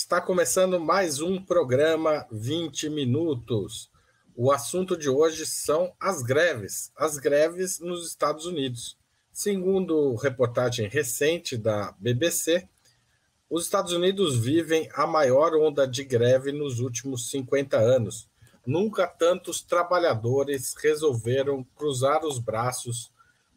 Está começando mais um programa 20 Minutos. O assunto de hoje são as greves, as greves nos Estados Unidos. Segundo reportagem recente da BBC, os Estados Unidos vivem a maior onda de greve nos últimos 50 anos. Nunca tantos trabalhadores resolveram cruzar os braços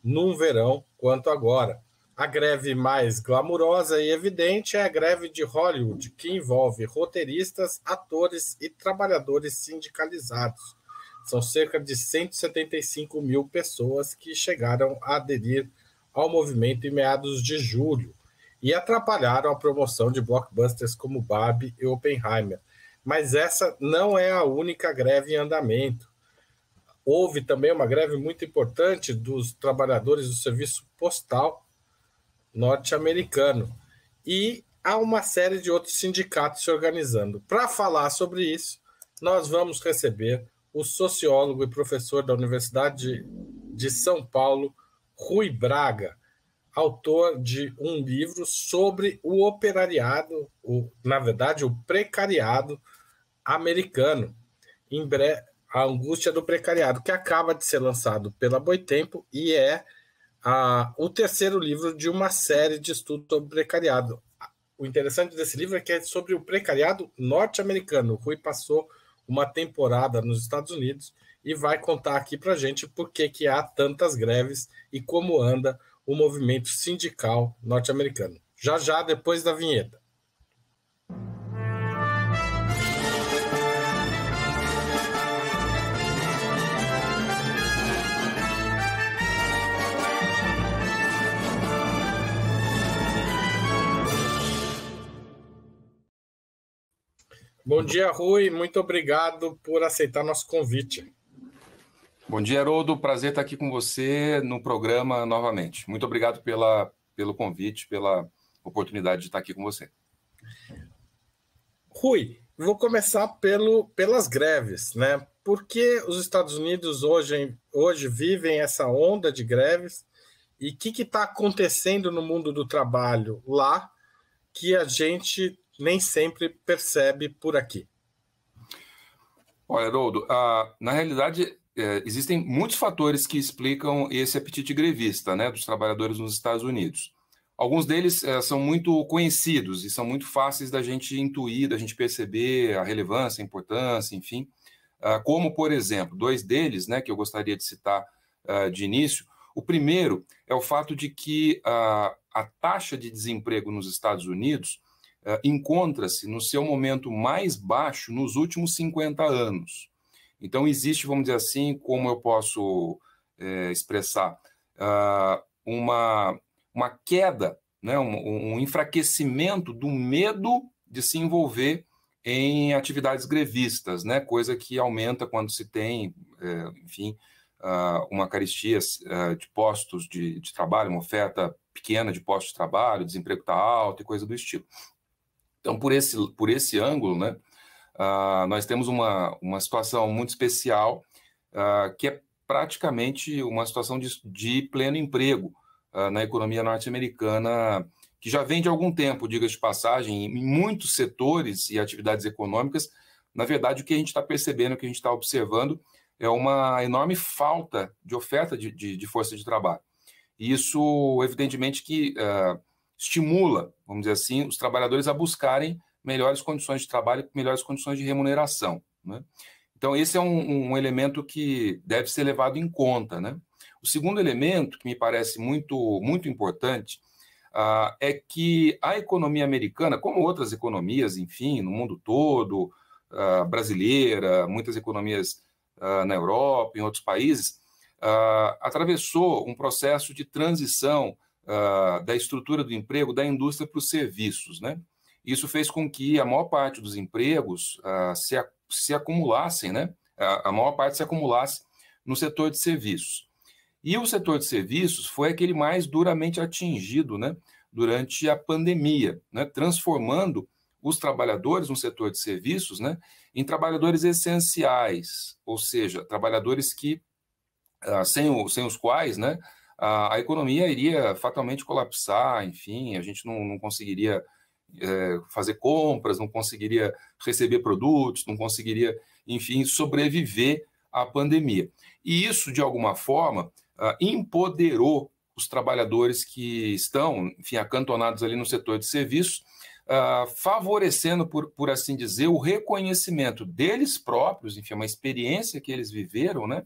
num verão quanto agora. A greve mais glamurosa e evidente é a greve de Hollywood, que envolve roteiristas, atores e trabalhadores sindicalizados. São cerca de 175 mil pessoas que chegaram a aderir ao movimento em meados de julho e atrapalharam a promoção de blockbusters como Barbie e Oppenheimer. Mas essa não é a única greve em andamento. Houve também uma greve muito importante dos trabalhadores do serviço postal norte-americano. E há uma série de outros sindicatos se organizando. Para falar sobre isso, nós vamos receber o sociólogo e professor da Universidade de São Paulo, Rui Braga, autor de um livro sobre o operariado, o, na verdade, o precariado americano, em breve, A Angústia do Precariado, que acaba de ser lançado pela Boitempo e é a, o terceiro livro de uma série de estudos sobre precariado. O interessante desse livro é que é sobre o precariado norte-americano. O Rui passou uma temporada nos Estados Unidos e vai contar aqui para gente por que, que há tantas greves e como anda o movimento sindical norte-americano. Já já, depois da vinheta. Bom dia, Rui. Muito obrigado por aceitar nosso convite. Bom dia, Haroldo. Prazer estar aqui com você no programa novamente. Muito obrigado pela, pelo convite, pela oportunidade de estar aqui com você. Rui, vou começar pelo, pelas greves, né? Porque os Estados Unidos hoje, hoje vivem essa onda de greves e o que está acontecendo no mundo do trabalho lá que a gente nem sempre percebe por aqui? Olha, Haroldo, na realidade, é, existem muitos fatores que explicam esse apetite grevista né, dos trabalhadores nos Estados Unidos. Alguns deles é, são muito conhecidos e são muito fáceis da gente intuir, da gente perceber a relevância, a importância, enfim. Ah, como, por exemplo, dois deles né, que eu gostaria de citar ah, de início. O primeiro é o fato de que ah, a taxa de desemprego nos Estados Unidos ah, encontra-se no seu momento mais baixo nos últimos 50 anos. Então, existe, vamos dizer assim, como eu posso eh, expressar, uh, uma, uma queda, né, um, um, enfraquecimento do medo de se envolver em atividades grevistas, né, coisa que aumenta quando se tem, eh, enfim, uh, uma caristia uh, de postos de, de trabalho, uma oferta pequena de postos de trabalho, desemprego está alto e coisa do estilo. Então, por esse, por esse ângulo, né, uh, nós temos uma, uma situação muito especial, uh, que é praticamente uma situação de, de pleno emprego uh, na economia norte-americana, que já vem de algum tempo, diga-se de passagem, em muitos setores e atividades econômicas. Na verdade, o que a gente está percebendo, o que a gente está observando, é uma enorme falta de oferta de, de, de força de trabalho. E isso, evidentemente, que estimula vamos dizer assim, os trabalhadores a buscarem melhores condições de trabalho, melhores condições de remuneração. Né? Então, esse é um, um, elemento que deve ser levado em conta. Né? O segundo elemento, que me parece muito, muito importante, ah, é que a economia americana, como outras economias, enfim, no mundo todo, ah, brasileira, muitas economias ah, na Europa, em outros países, atravessou um processo de transição ah, da estrutura do emprego da indústria para os serviços, né? Isso fez com que a maior parte dos empregos uh, se, a, se acumulassem, né? A, a maior parte se acumulasse no setor de serviços. E o setor de serviços foi aquele mais duramente atingido, né? Durante a pandemia, né? Transformando os trabalhadores no setor de serviços, né, em trabalhadores essenciais, ou seja, trabalhadores que, ah, sem, o, sem os quais, né, a, a economia iria fatalmente colapsar, enfim, a gente não, não conseguiria é, fazer compras, não conseguiria receber produtos, não conseguiria, enfim, sobreviver à pandemia. E isso, de alguma forma, ah, empoderou os trabalhadores que estão, enfim, acantonados ali no setor de serviço, uh, ah, favorecendo, por, por assim dizer, o reconhecimento deles próprios, enfim, é uma experiência que eles viveram, né,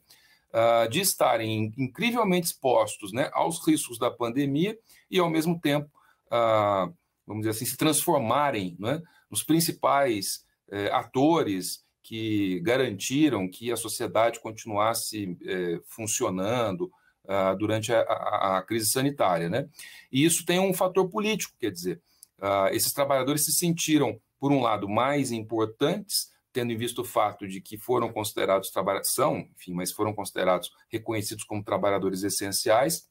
uh, de estarem incrivelmente expostos né, aos riscos da pandemia e, ao mesmo tempo, uh, vamos dizer assim, se transformarem né, nos principais eh, atores que garantiram que a sociedade continuasse eh, funcionando ah, durante a, a, a, crise sanitária. Né? E isso tem um fator político, quer dizer, esses trabalhadores se sentiram, por um lado, mais importantes tendo em vista o fato de que foram considerados são, enfim, mas foram considerados reconhecidos como trabalhadores essenciais,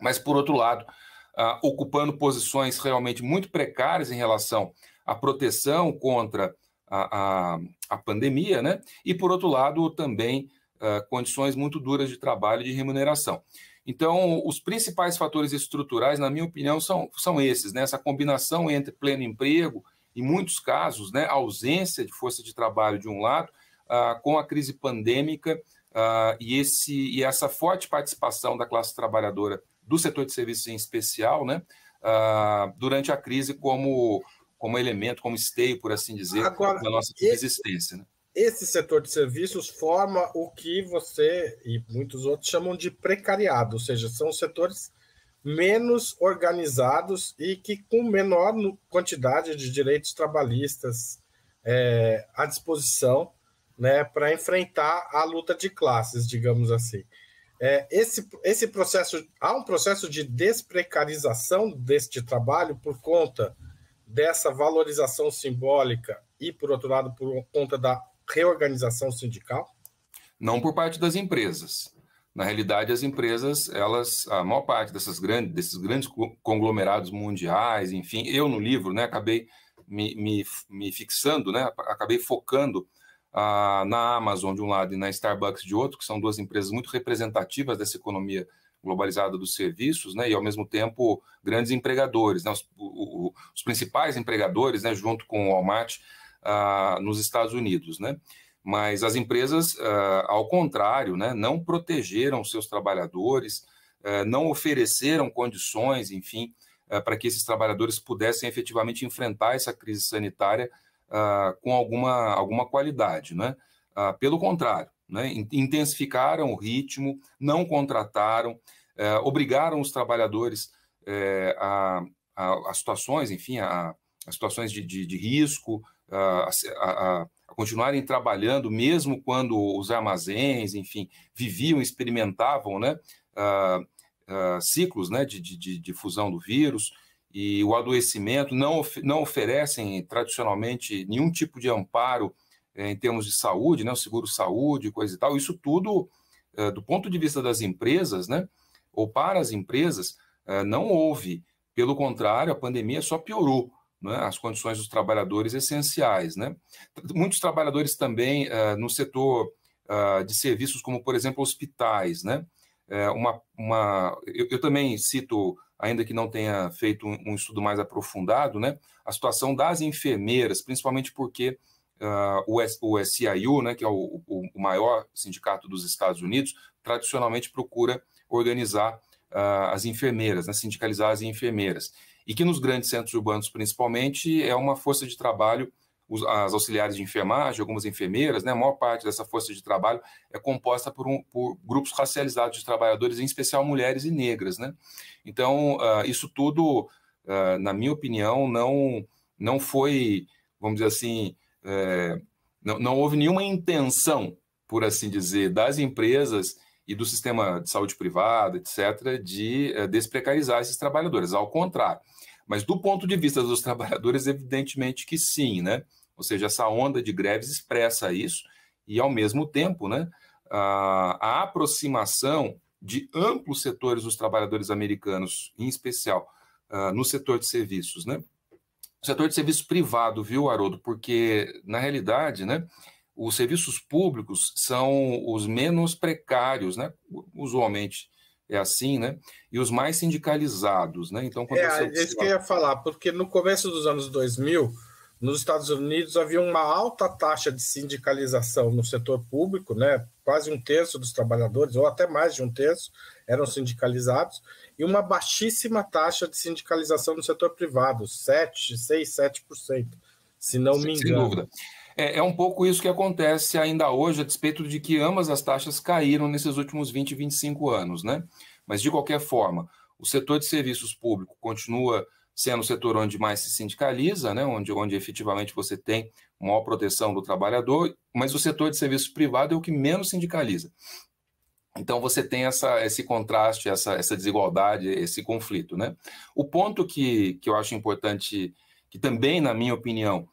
mas, por outro lado, uh, ocupando posições realmente muito precárias em relação à proteção contra a, a, a pandemia, né? E, por outro lado, também uh, condições muito duras de trabalho e de remuneração. Então, os principais fatores estruturais, na minha opinião, são, são esses, né? Essa combinação entre pleno emprego, em muitos casos, né, a ausência de força de trabalho de um lado, ah, com a crise pandêmica ah, e, esse, e essa forte participação da classe trabalhadora do setor de serviços em especial, né, ah, durante a crise como, como elemento, como esteio, por assim dizer, Agora, da nossa existência. Né? Esse setor de serviços forma o que você e muitos outros chamam de precariado, ou seja, são setores menos organizados e que com menor quantidade de direitos trabalhistas é, à disposição né, para enfrentar a luta de classes, digamos assim. É, esse, esse processo, há um processo de desprecarização deste trabalho por conta dessa valorização simbólica e, por outro lado, por conta da reorganização sindical? Não por parte das empresas. Na realidade, as empresas, elas, a maior parte dessas grandes, desses grandes conglomerados mundiais, enfim, eu no livro, né, acabei me, me, me fixando, né, acabei focando ah, na Amazon de um lado e na Starbucks de outro, que são duas empresas muito representativas dessa economia globalizada dos serviços, né, e ao mesmo tempo grandes empregadores, né, os, o, os principais empregadores, né, junto com o Walmart ah, nos Estados Unidos, né. Mas as empresas, uh, ao contrário, né, não protegeram seus trabalhadores, uh, não ofereceram condições, enfim, uh, para que esses trabalhadores pudessem efetivamente enfrentar essa crise sanitária com alguma, alguma qualidade. Né? pelo contrário, né, intensificaram o ritmo, não contrataram, eh, obrigaram os trabalhadores eh, a, a, a, situações, enfim, a, a situações de, de, de risco, a, a, continuarem trabalhando, mesmo quando os armazéns, enfim, viviam, experimentavam né, uh, uh, ciclos né, de, de, de difusão do vírus e o adoecimento, não, of não oferecem tradicionalmente nenhum tipo de amparo eh, em termos de saúde, né, o seguro-saúde, coisa e tal. Isso tudo, uh, do ponto de vista das empresas, né, ou para as empresas, eh, não houve. Pelo contrário, a pandemia só piorou né, as condições dos trabalhadores essenciais. Né? Muitos trabalhadores também uh, no setor uh, de serviços, como, por exemplo, hospitais. Né? É uma, uma, eu, eu, também cito, ainda que não tenha feito um, um, estudo mais aprofundado, né, a situação das enfermeiras, principalmente porque uh, o, S, o SIU, né, que é o, o, maior sindicato dos Estados Unidos, tradicionalmente procura organizar ah, as enfermeiras, né, sindicalizar as enfermeiras e que nos grandes centros urbanos, principalmente, é uma força de trabalho, os, as auxiliares de enfermagem, algumas enfermeiras, né, a maior parte dessa força de trabalho é composta por, um, por grupos racializados de trabalhadores, em especial mulheres e negras. Né? Então, uh, isso tudo, uh, na minha opinião, não, não foi, vamos dizer assim, é, não, não houve nenhuma intenção, por assim dizer, das empresas e do sistema de saúde privada, etc., de eh, desprecarizar esses trabalhadores, ao contrário. Mas do ponto de vista dos trabalhadores, evidentemente que sim, né? Ou seja, essa onda de greves expressa isso e, ao mesmo tempo, né, a, a aproximação de amplos setores dos trabalhadores americanos, em especial uh, no setor de serviços, né? O setor de serviço privado, viu, Haroldo? Porque, na realidade, né, os serviços públicos são os menos precários, né? Usualmente é assim, né? E os mais sindicalizados, né? Então, quando é, você é isso que eu ia falar, porque no começo dos anos 2000, nos Estados Unidos havia uma alta taxa de sindicalização no setor público, né? Quase um terço dos trabalhadores, ou até mais de um terço, eram sindicalizados, e uma baixíssima taxa de sindicalização no setor privado, 7, 6, 7%, se não Sem me engano. Sem dúvida. É, é, um pouco isso que acontece ainda hoje, a despeito de que ambas as taxas caíram nesses últimos 20, 25 anos, né? Mas, de qualquer forma, o setor de serviços públicos continua sendo o setor onde mais se sindicaliza, né? onde, onde efetivamente você tem maior proteção do trabalhador, mas o setor de serviços privado é o que menos sindicaliza. Então você tem essa, esse contraste, essa, essa desigualdade, esse conflito. Né? O ponto que, que eu acho importante, que também, na minha opinião,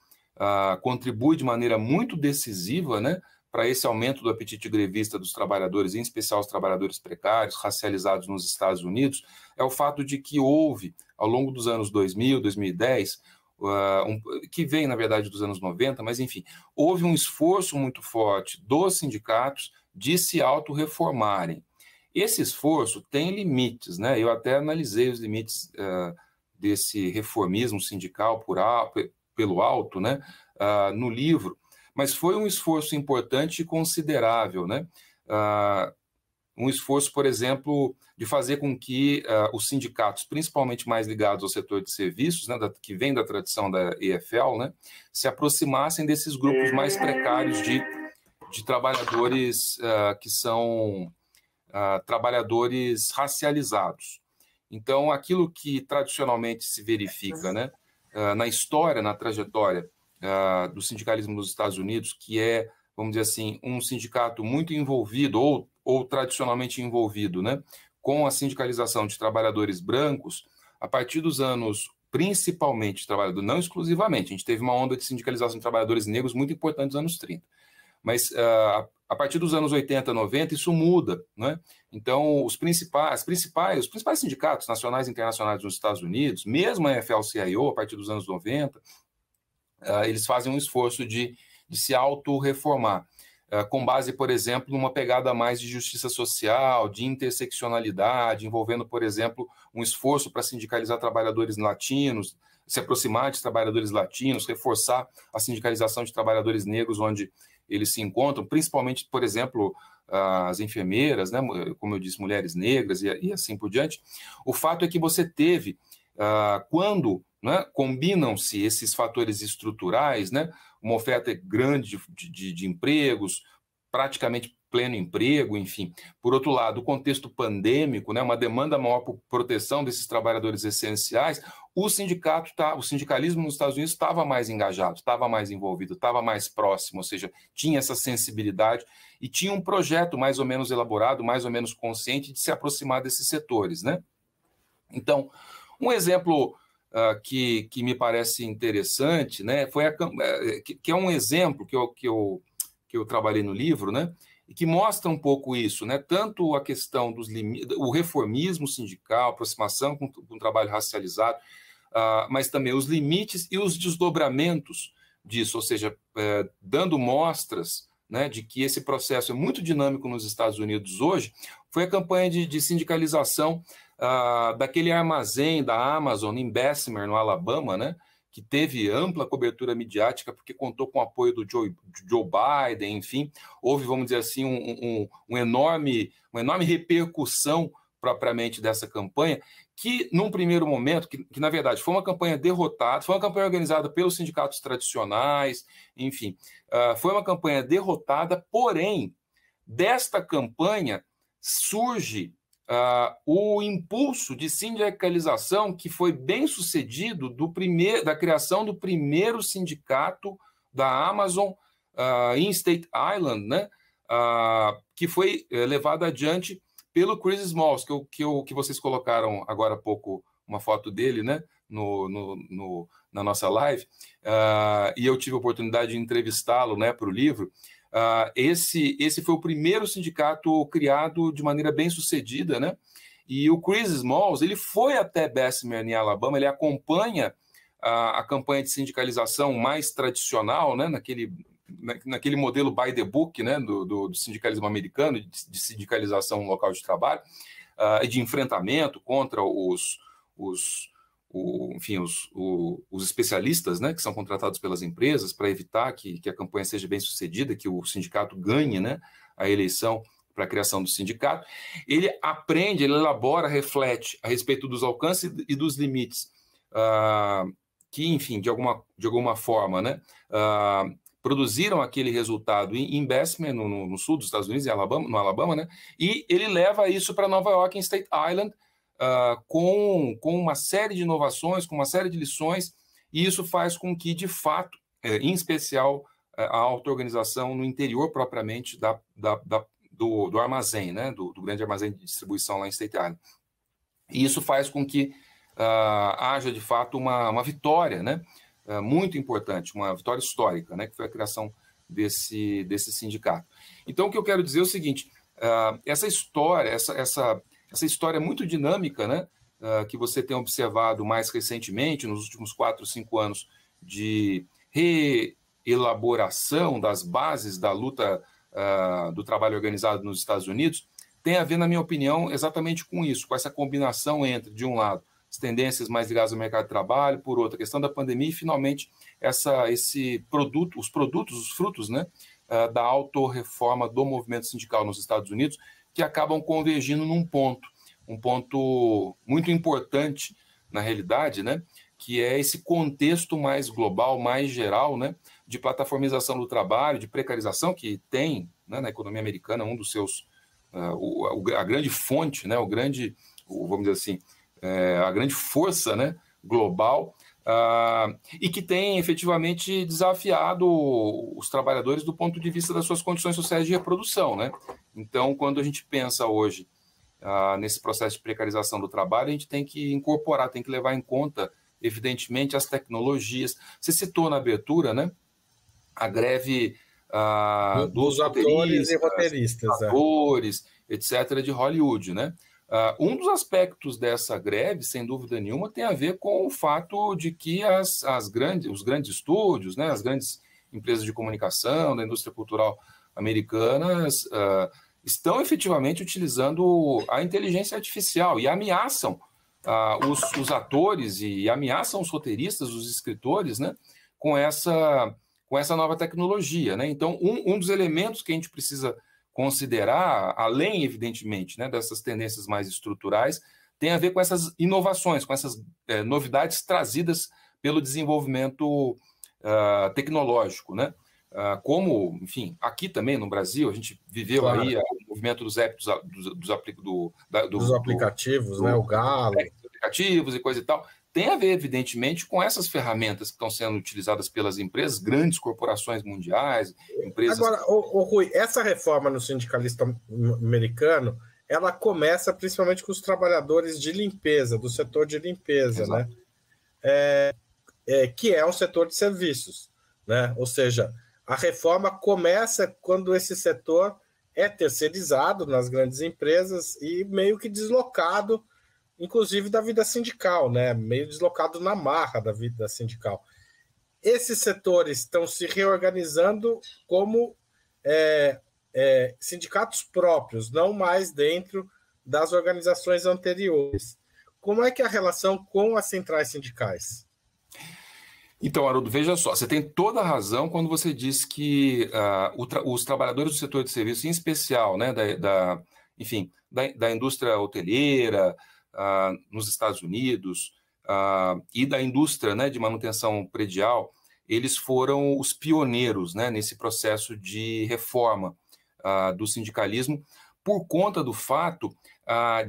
contribui de maneira muito decisiva né, para esse aumento do apetite grevista dos trabalhadores, em especial os trabalhadores precários, racializados nos Estados Unidos, é o fato de que houve, ao longo dos anos 2000, 2010, Uh, um, que vem, na verdade, dos anos 90, mas enfim, houve um esforço muito forte dos sindicatos de se autorreformarem. Esse esforço tem limites, né? Eu até analisei os limites uh, desse reformismo sindical por, pelo alto, né, ah, no livro, mas foi um esforço importante e considerável, né? Ah, um esforço, por exemplo, de fazer com que uh, os sindicatos, principalmente mais ligados ao setor de serviços, né, da, que vem da tradição da EFL, né, se aproximassem desses grupos mais precários de, de trabalhadores uh, que são uh, trabalhadores racializados. Então, aquilo que tradicionalmente se verifica, né, eh, na história, na trajetória uh, do sindicalismo nos Estados Unidos, que é, vamos dizer assim, um sindicato muito envolvido ou, ou tradicionalmente envolvido né, com a sindicalização de trabalhadores brancos, a partir dos anos principalmente trabalhador, não exclusivamente, a gente teve uma onda de sindicalização de trabalhadores negros muito importante nos anos 30. Mas uh, a partir dos anos 80, 90, isso muda. Né? Então, os principais, principais, os principais sindicatos nacionais e internacionais dos Estados Unidos, mesmo a FLCIO, cio a partir dos anos 90, uh, ah, eles fazem um esforço de, de se autorreformar, uh, com base, por exemplo, numa pegada mais de justiça social, de interseccionalidade, envolvendo, por exemplo, um esforço para sindicalizar trabalhadores latinos, se aproximar de trabalhadores latinos, reforçar a sindicalização de trabalhadores negros, onde eles se encontram, principalmente, por exemplo, as enfermeiras, né, como eu disse, mulheres negras e, e assim por diante. O fato é que você teve, uh, quando né, combinam-se esses fatores estruturais, né, uma oferta grande de, de, de empregos, praticamente pleno emprego, enfim. Por outro lado, o contexto pandêmico, né, uma demanda maior por proteção desses trabalhadores essenciais, o sindicato tá, o sindicalismo nos Estados Unidos estava mais engajado, estava mais envolvido, estava mais próximo, ou seja, tinha essa sensibilidade e tinha um projeto mais ou menos elaborado, mais ou menos consciente de se aproximar desses setores, né? Então, um exemplo uh, que, que me parece interessante, né, foi a, eh, que, que é um exemplo que eu, que eu, que eu trabalhei no livro, né, que mostra um pouco isso, né? Tanto a questão dos limites, o reformismo sindical, aproximação com, com o trabalho racializado, uh, mas também os limites e os desdobramentos disso, ou seja, é, dando mostras né, de que esse processo é muito dinâmico nos Estados Unidos hoje, foi a campanha de, de sindicalização uh, daquele armazém da Amazon em Bessemer, no Alabama, né? que teve ampla cobertura midiática, porque contou com o apoio do Joe, Joe Biden, enfim, houve, vamos dizer assim, um, um, um enorme, uma enorme repercussão propriamente dessa campanha, que num primeiro momento, que, que, na verdade foi uma campanha derrotada, foi uma campanha organizada pelos sindicatos tradicionais, enfim, uh, foi uma campanha derrotada, porém, desta campanha surge Uh, o impulso de sindicalização que foi bem sucedido do primeir, da criação do primeiro sindicato da Amazon uh, em State Island, né? Uh, que foi eh, levado adiante pelo Chris Smalls, que, eu, que, eu, que vocês colocaram agora há pouco uma foto dele né? no, no, no na nossa live, e eu tive a oportunidade de entrevistá-lo né, para o livro. Ah, esse, esse foi o primeiro sindicato criado de maneira bem sucedida, né? E o Chris Smalls, ele foi até Bessemer, em Alabama, ele acompanha a, a campanha de sindicalização mais tradicional, né? Naquele, naquele modelo by the book, né? Do, do, do sindicalismo americano, de, de, sindicalização local de trabalho, uh, de enfrentamento contra os, os o, enfim, os, o, os especialistas né, que são contratados pelas empresas para evitar que, que a campanha seja bem sucedida, que o sindicato ganhe né, a eleição para a criação do sindicato, ele aprende, ele elabora, reflete a respeito dos alcances e dos limites ah, que, enfim, de alguma, de alguma forma, né, ah, produziram aquele resultado em investment no, no, no, sul dos Estados Unidos, em Alabama, no Alabama, né, e ele leva isso para Nova York, em State Island, ah, com, com uma série de inovações, com uma série de lições, e isso faz com que, de fato, é, em especial, é, a auto-organização no interior propriamente da, da, da do, do, armazém, né? Do, do, grande armazém de distribuição lá em State Island. E isso faz com que uh, haja, de fato, uma, uma vitória né? Uh, muito importante, uma vitória histórica, né? que foi a criação desse, desse sindicato. Então, o que eu quero dizer é o seguinte, uh, essa história, essa, essa essa história é muito dinâmica, né? Ah, que você tem observado mais recentemente, nos últimos quatro, cinco anos, de reelaboração das bases da luta uh, do trabalho organizado nos Estados Unidos, tem a ver, na minha opinião, exatamente com isso, com essa combinação entre, de um lado, as tendências mais ligadas ao mercado de trabalho, por outro, a questão da pandemia e, finalmente, essa, esse produto, os produtos, os frutos né, uh, da autorreforma do movimento sindical nos Estados Unidos, que acabam convergindo num ponto, um ponto muito importante na realidade, né? Que é esse contexto mais global, mais geral, né? De plataformização do trabalho, de precarização que tem né, na economia americana um dos seus uh, o, a grande fonte, né? O grande, o, vamos dizer assim, é, a grande força, né? Global Uh, e que tem efetivamente desafiado os trabalhadores do ponto de vista das suas condições sociais de reprodução, né? Então, quando a gente pensa hoje ah, nesse processo de precarização do trabalho, a gente tem que incorporar, tem que levar em conta, evidentemente, as tecnologias. Você citou na abertura, né? A greve ah, dos, dos atores e roteiristas, é. atores, é. etc., de Hollywood, né? Ah, um dos aspectos dessa greve, sem dúvida nenhuma, tem a ver com o fato de que as, as grandes, os grandes estúdios, né, as grandes empresas de comunicação, da indústria cultural americanas uh, estão efetivamente utilizando a inteligência artificial e ameaçam uh, os, os, atores e ameaçam os roteiristas, os escritores, né, com essa, com essa nova tecnologia. Né? Então, um, um dos elementos que a gente precisa considerar, além, evidentemente, né, dessas tendências mais estruturais, tem a ver com essas inovações, com essas eh, novidades trazidas pelo desenvolvimento uh, tecnológico, né? Ah, como, enfim, aqui também no Brasil, a gente viveu claro. aí ah, o movimento dos apps, dos, dos, do, da, do, dos aplicativos, do, né? O Galo. É, aplicativos e coisa e tal. Tem a ver, evidentemente, com essas ferramentas que estão sendo utilizadas pelas empresas, grandes corporações mundiais, empresas. Agora, o, o Rui, essa reforma no sindicalista americano, ela começa principalmente com os trabalhadores de limpeza, do setor de limpeza, Exato. né? É, é, que é um setor de serviços, né? Ou seja, a reforma começa quando esse setor é terceirizado nas grandes empresas e meio que deslocado, inclusive da vida sindical, né? meio deslocado na marra da vida sindical. Esses setores estão se reorganizando como é, é, sindicatos próprios, não mais dentro das organizações anteriores. Como é que é a relação com as centrais sindicais? Então, Haroldo, veja só, você tem toda a razão quando você diz que uh, tra os trabalhadores do setor de serviço, em especial, né, da, da enfim, da, da, indústria hoteleira uh, nos Estados Unidos uh, e da indústria né, de manutenção predial, eles foram os pioneiros né, nesse processo de reforma do sindicalismo, por conta do fato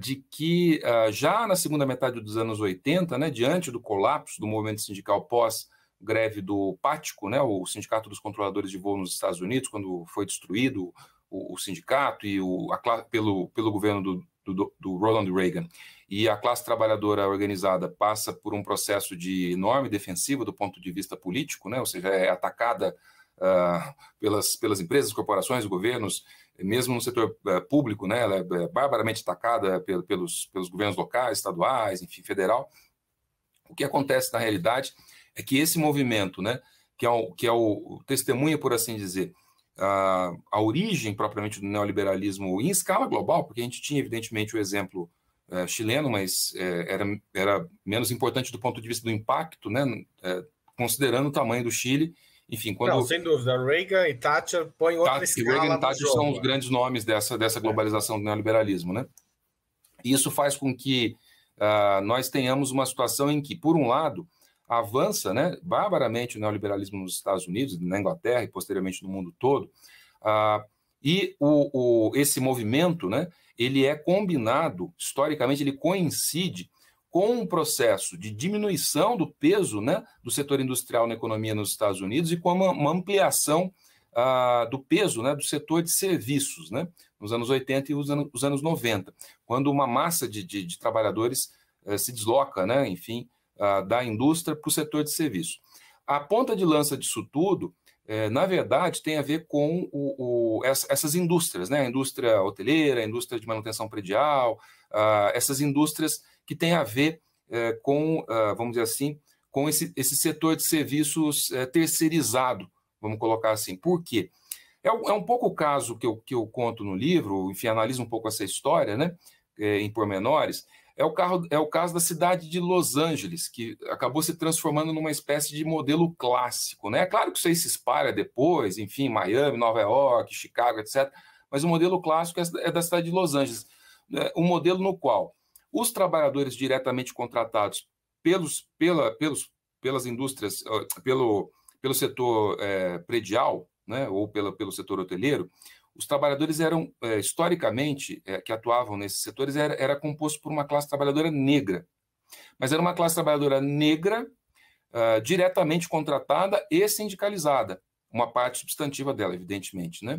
de que já na segunda metade dos anos 80, né, diante do colapso do movimento sindical pós greve do Pático, né, o Sindicato dos Controladores de Voo nos Estados Unidos, quando foi destruído o, o sindicato e o, a, pelo, pelo governo do, do, do, Ronald Reagan. E a classe trabalhadora organizada passa por um processo de enorme defensiva do ponto de vista político, né? ou seja, é atacada uh, pelas, pelas empresas, corporações, governos, mesmo no setor uh, público, né? ela é, é barbaramente atacada pelos, pelos governos locais, estaduais, enfim, federal. O que acontece na realidade é que esse movimento, né, que é o, que é o testemunha, por assim dizer, a, a origem propriamente do neoliberalismo em escala global, porque a gente tinha, evidentemente, o exemplo é, chileno, mas é, era, era menos importante do ponto de vista do impacto, né, é, considerando o tamanho do Chile. Enfim, quando. Não, sem dúvida, Reagan e Thatcher põem outra Thatcher, escala. Reagan e Thatcher são os é. grandes nomes dessa, dessa globalização do neoliberalismo, né? Isso faz com que uh, nós tenhamos uma situação em que, por um lado, avança né, barbaramente o neoliberalismo nos Estados Unidos, na Inglaterra e posteriormente no mundo todo. Ah, e o, o, esse movimento, né, ele é combinado, historicamente, ele coincide com um processo de diminuição do peso né, do setor industrial na economia nos Estados Unidos e com uma, uma ampliação ah, do peso né, do setor de serviços, né, nos anos 80 e os, anos, os anos 90, quando uma massa de, de, de trabalhadores eh, se desloca, né, enfim, da indústria para o setor de serviço. A ponta de lança disso tudo, é, na verdade, tem a ver com o, o, essa, essas indústrias, né? a indústria hoteleira, a indústria de manutenção predial, uh, essas indústrias que têm a ver é, com, uh, vamos dizer assim, com esse, esse setor de serviços é, terceirizado, vamos colocar assim. Por quê? É, é, um pouco o caso que eu, que eu conto no livro, enfim, analiso um pouco essa história, né? em pormenores, é o, carro, é o caso da cidade de Los Angeles, que acabou se transformando numa espécie de modelo clássico. Né? Claro que isso aí se espalha depois, enfim, Miami, Nova York, Chicago, etc. Mas o modelo clássico é, é da cidade de Los Angeles, é, um modelo no qual os trabalhadores diretamente contratados pelos, pela, pelos, pelas indústrias, ah, pelo, pelo setor é, predial, né, ou pela, pelo setor hoteleiro, os trabalhadores eram, é, historicamente, é, que atuavam nesses setores, era, era, composto por uma classe trabalhadora negra. Mas era uma classe trabalhadora negra uh, diretamente contratada e sindicalizada, uma parte substantiva dela, evidentemente. Né?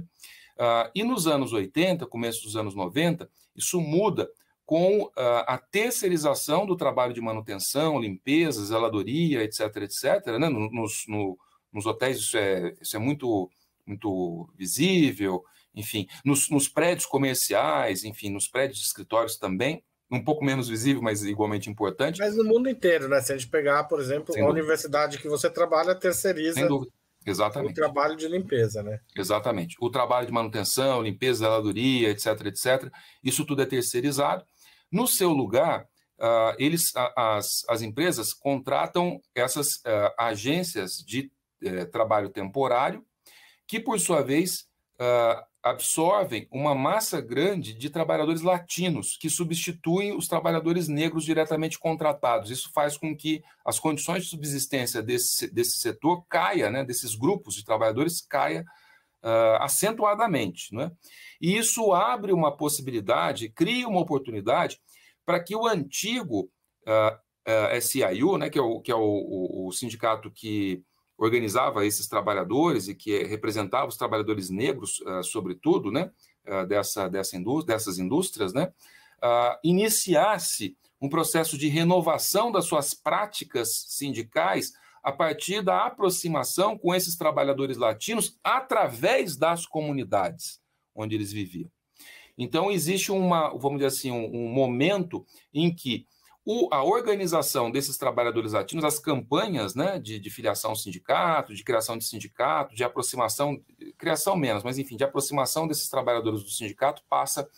Uh, e nos anos 80, começo dos anos 90, isso muda com uh, a terceirização do trabalho de manutenção, limpeza, zeladoria, etc., etc., né? nos, no, nos hotéis isso é, isso é muito, muito visível, enfim, nos, nos prédios comerciais, enfim, nos prédios de escritórios também, um pouco menos visível, mas igualmente importante. Mas no mundo inteiro, né? Se a gente pegar, por exemplo, Sem a dúvida. universidade que você trabalha, terceiriza Exatamente. o trabalho de limpeza, né? Exatamente. O trabalho de manutenção, limpeza, zeladoria, etc, etc. Isso tudo é terceirizado. No seu lugar, uh, eles, uh, as, as empresas contratam essas uh, agências de eh, trabalho temporário, que por sua vez uh, absorvem uma massa grande de trabalhadores latinos que substituem os trabalhadores negros diretamente contratados. Isso faz com que as condições de subsistência desse, desse setor caia, né, desses grupos de trabalhadores caia uh, acentuadamente. Né? E isso abre uma possibilidade, cria uma oportunidade para que o antigo uh, ah, uh, SIU, né, que é o, que é o, o, o sindicato que organizava esses trabalhadores e que eh, representava os trabalhadores negros, uh, sobretudo, né, uh, dessa, dessa dessas indústrias, né, uh, iniciasse um processo de renovação das suas práticas sindicais a partir da aproximação com esses trabalhadores latinos através das comunidades onde eles viviam. Então, existe uma, vamos dizer assim, um, um momento em que o, a organização desses trabalhadores latinos, as campanhas né, de, de filiação ao sindicato, de criação de sindicato, de aproximação, criação menos, mas enfim, de aproximação desses trabalhadores do sindicato passa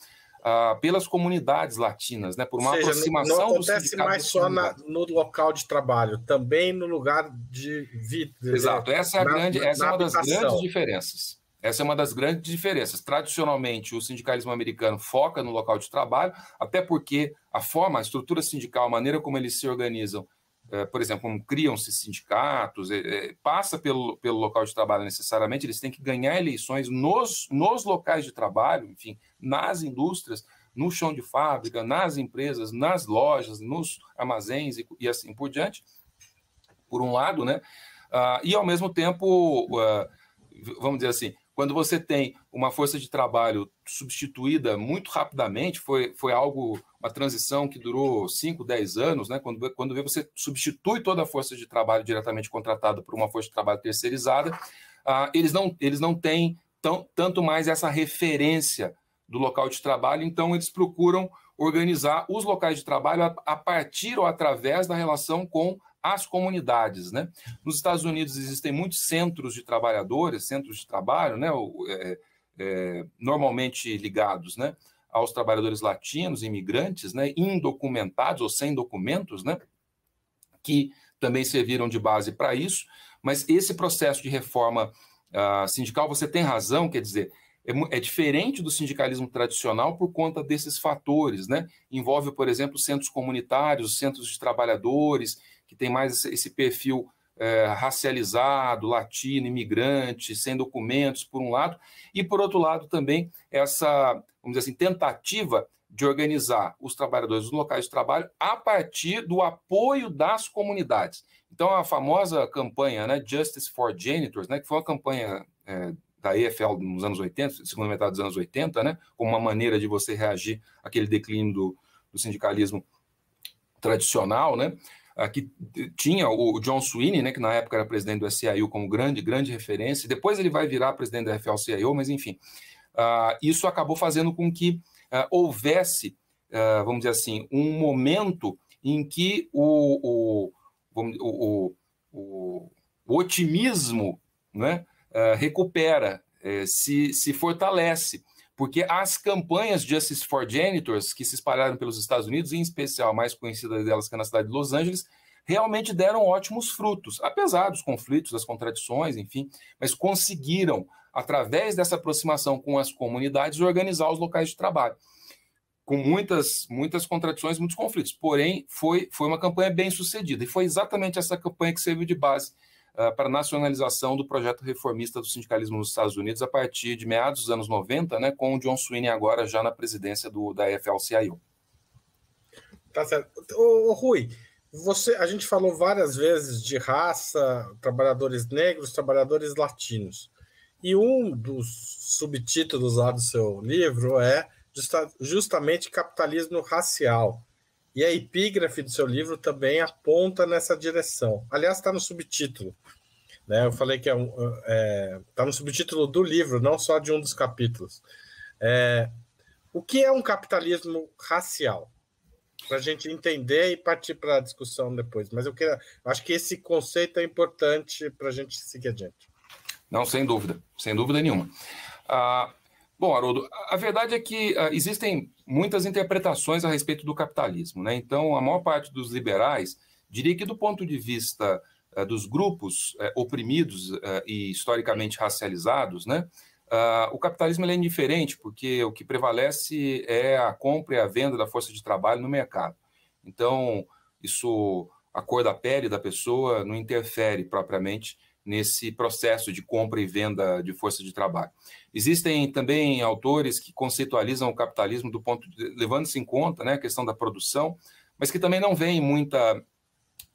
ah, pelas comunidades latinas, né, por uma seja, aproximação não, não acontece mais só na, no local de trabalho, também no lugar de vida. Exato, essa é, a na, grande, na essa é uma das grandes diferenças. Essa é uma das grandes diferenças. Tradicionalmente, o sindicalismo americano foca no local de trabalho, até porque a forma, a estrutura sindical, a maneira como eles se organizam, é, por exemplo, como criam-se sindicatos, é, é, passa pelo, pelo local de trabalho necessariamente, eles têm que ganhar eleições nos, nos locais de trabalho, enfim, nas indústrias, no chão de fábrica, nas empresas, nas lojas, nos armazéns e, e assim por diante, por um lado, né? Ah, e ao mesmo tempo, ah, vamos dizer assim, quando você tem uma força de trabalho substituída muito rapidamente, foi, foi algo, uma transição que durou 5, 10 anos, né? Quando, quando você substitui toda a força de trabalho diretamente contratada por uma força de trabalho terceirizada, ah, eles, não, eles não têm tão, tanto mais essa referência do local de trabalho, então eles procuram organizar os locais de trabalho a, a partir ou através da relação com as comunidades. Né? Nos Estados Unidos existem muitos centros de trabalhadores, centros de trabalho, né? É, é, normalmente ligados né? aos trabalhadores latinos, imigrantes, né? indocumentados ou sem documentos, né? que também serviram de base para isso, mas esse processo de reforma uh, sindical, você tem razão, quer dizer, é, é, diferente do sindicalismo tradicional por conta desses fatores, né? Envolve, por exemplo, centros comunitários, centros de trabalhadores, que tem mais esse perfil é, racializado, latino, imigrante, sem documentos, por um lado, e por outro lado também essa, vamos dizer assim, tentativa de organizar os trabalhadores nos locais de trabalho a partir do apoio das comunidades. Então, a famosa campanha né, Justice for Janitors, né, que foi uma campanha é, da EFL nos anos 80, segunda metade dos anos 80, né, como uma maneira de você reagir àquele declínio do, do sindicalismo tradicional, né? Ah, que tinha o John Sweeney, né, que na época era presidente do SCIU, como grande, grande referência. Depois ele vai virar presidente da FL-CIO, mas enfim. Ah, isso acabou fazendo com que ah, houvesse, vamos dizer assim, um momento em que o, o, o, otimismo né, recupera, eh, se, se fortalece porque as campanhas Justice for Janitors, que se espalharam pelos Estados Unidos, em especial a mais conhecida delas, que é na cidade de Los Angeles, realmente deram ótimos frutos, apesar dos conflitos, das contradições, enfim, mas conseguiram, através dessa aproximação com as comunidades, organizar os locais de trabalho. Com muitas, muitas contradições, muitos conflitos. Porém, foi, foi uma campanha bem sucedida. E foi exatamente essa campanha que serviu de base eh, para a nacionalização do projeto reformista do sindicalismo nos Estados Unidos a partir de meados dos anos 90, né, com o John Sweeney agora já na presidência do, da FLCIU. Tá certo. Ô, Rui, você, a gente falou várias vezes de raça, trabalhadores negros, trabalhadores latinos. E um dos subtítulos lá do seu livro é justamente capitalismo racial. E a epígrafe do seu livro também aponta nessa direção. Aliás, está no subtítulo. Né? Eu falei que é um, é, tá no subtítulo do livro, não só de um dos capítulos. É, o que é um capitalismo racial? Para a gente entender e partir para a discussão depois. Mas eu acho que esse conceito é importante para a gente seguir adiante. Não, sem dúvida, sem dúvida nenhuma. Ah, Bom, Haroldo, a verdade é que ah, existem muitas interpretações a respeito do capitalismo. Né? Então, a maior parte dos liberais diria que, do ponto de vista ah, dos grupos eh, oprimidos eh, e historicamente racializados, né, ah, o capitalismo é indiferente, porque o que prevalece é a compra e a venda da força de trabalho no mercado. Então, isso, a cor da pele da pessoa não interfere propriamente nesse processo de compra e venda de força de trabalho. Existem também autores que conceitualizam o capitalismo do ponto levando-se em conta né, a questão da produção, mas que também não veem muita,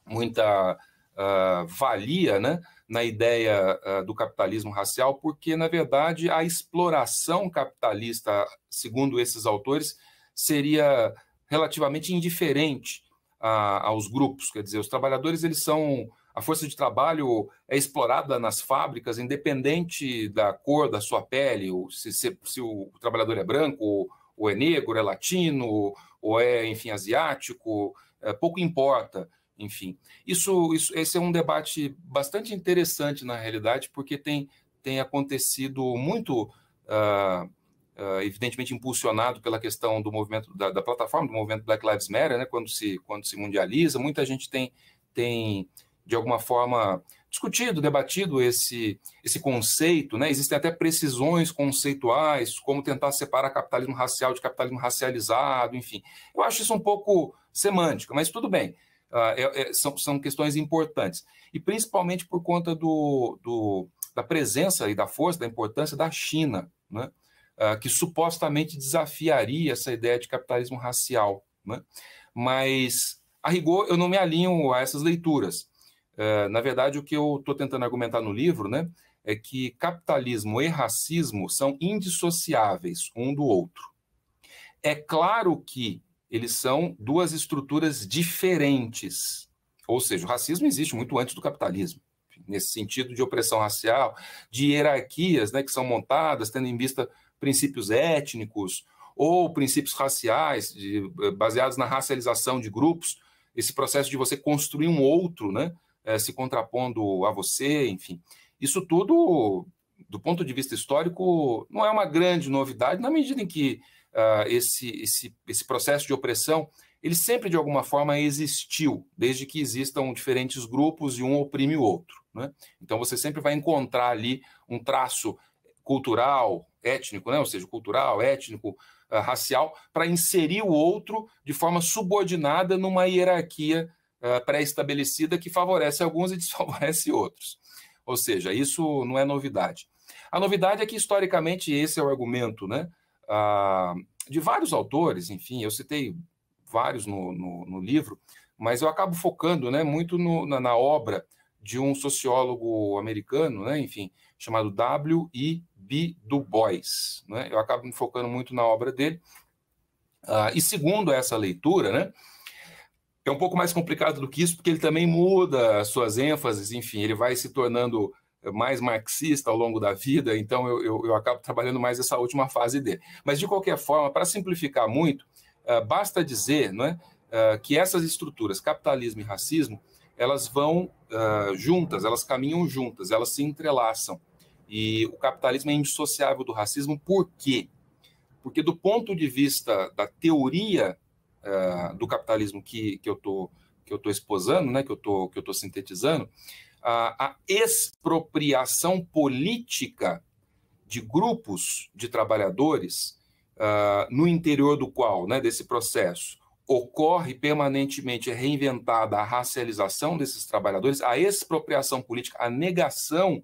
muita uh, valia né, na ideia uh, do capitalismo racial, porque, na verdade, a exploração capitalista, segundo esses autores, seria relativamente indiferente a, ah, aos grupos. Quer dizer, os trabalhadores eles são a força de trabalho é explorada nas fábricas, independente da cor da sua pele, ou se, se, se o trabalhador é branco, ou, ou, é negro, é latino, ou é, enfim, asiático, é, pouco importa, enfim. Isso, isso, esse é um debate bastante interessante, na realidade, porque tem, tem acontecido muito. Uh, Uh, evidentemente impulsionado pela questão do movimento da, da, plataforma do movimento Black Lives Matter, né? Quando se quando se mundializa, muita gente tem tem de alguma forma, discutido, debatido esse, esse conceito. Né? Existem até precisões conceituais, como tentar separar capitalismo racial de capitalismo racializado, enfim. Eu acho isso um pouco semântico, mas tudo bem. Uh, é, é, são, são questões importantes. E principalmente por conta do, do, da presença e da força, da importância da China, né? Uh, que supostamente desafiaria essa ideia de capitalismo racial. Né? Mas, a rigor, eu não me alinho a essas leituras. É, na verdade, o que eu estou tentando argumentar no livro né, é que capitalismo e racismo são indissociáveis um do outro. É claro que eles são duas estruturas diferentes. Ou seja, o racismo existe muito antes do capitalismo, nesse sentido de opressão racial, de hierarquias né, que são montadas, tendo em vista princípios étnicos ou princípios raciais, de, eh, baseados na racialização de grupos, esse processo de você construir um outro, né? é, se contrapondo a você, enfim. Isso tudo, do ponto de vista histórico, não é uma grande novidade, na medida em que uh, esse, esse, esse processo de opressão ele sempre de alguma forma existiu, desde que existam diferentes grupos e um oprime o outro. Né? Então você sempre vai encontrar ali um traço cultural, étnico, né? ou seja, cultural, étnico, ah, racial, para inserir o outro de forma subordinada numa hierarquia eh, pré-estabelecida que favorece alguns e desfavorece outros. Ou seja, isso não é novidade. A novidade é que, historicamente, esse é o argumento né, ah, de vários autores, enfim, eu citei vários no, no, no livro, mas eu acabo focando né, muito no, na, na, obra de um sociólogo americano, né, enfim, chamado W.E. B. Du Bois. Né, eu acabo me focando muito na obra dele. Uh, e segundo essa leitura, né, é um pouco mais complicado do que isso, porque ele também muda suas ênfases, enfim, ele vai se tornando eh, mais marxista ao longo da vida, então eu, eu, eu acabo trabalhando mais essa última fase dele. Mas, de qualquer forma, para simplificar muito, uh, basta dizer não é, uh, eh, que essas estruturas, capitalismo e racismo, elas vão uh, juntas, elas caminham juntas, elas se entrelaçam. E o capitalismo é indissociável do racismo, por quê? Porque, do ponto de vista da teoria uh, do capitalismo que, que eu estou que eu tô exposando, né, que eu tô, que eu tô sintetizando, uh, a expropriação política de grupos de trabalhadores uh, no interior do qual, né, desse processo, ocorre permanentemente, é reinventada a racialização desses trabalhadores, a expropriação política, a negação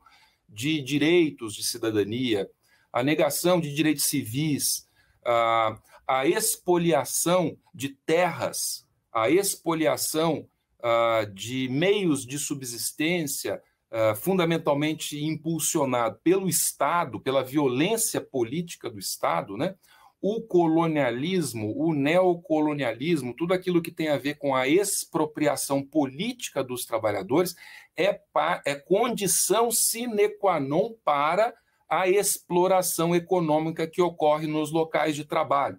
de direitos de cidadania, a negação de direitos civis, a, ah, a expoliação de terras, a expoliação uh, de meios de subsistência, uh, fundamentalmente impulsionado pelo Estado, pela violência política do Estado, né? o colonialismo, o neocolonialismo, tudo aquilo que tem a ver com a expropriação política dos trabalhadores é, é condição sine qua non para a exploração econômica que ocorre nos locais de trabalho.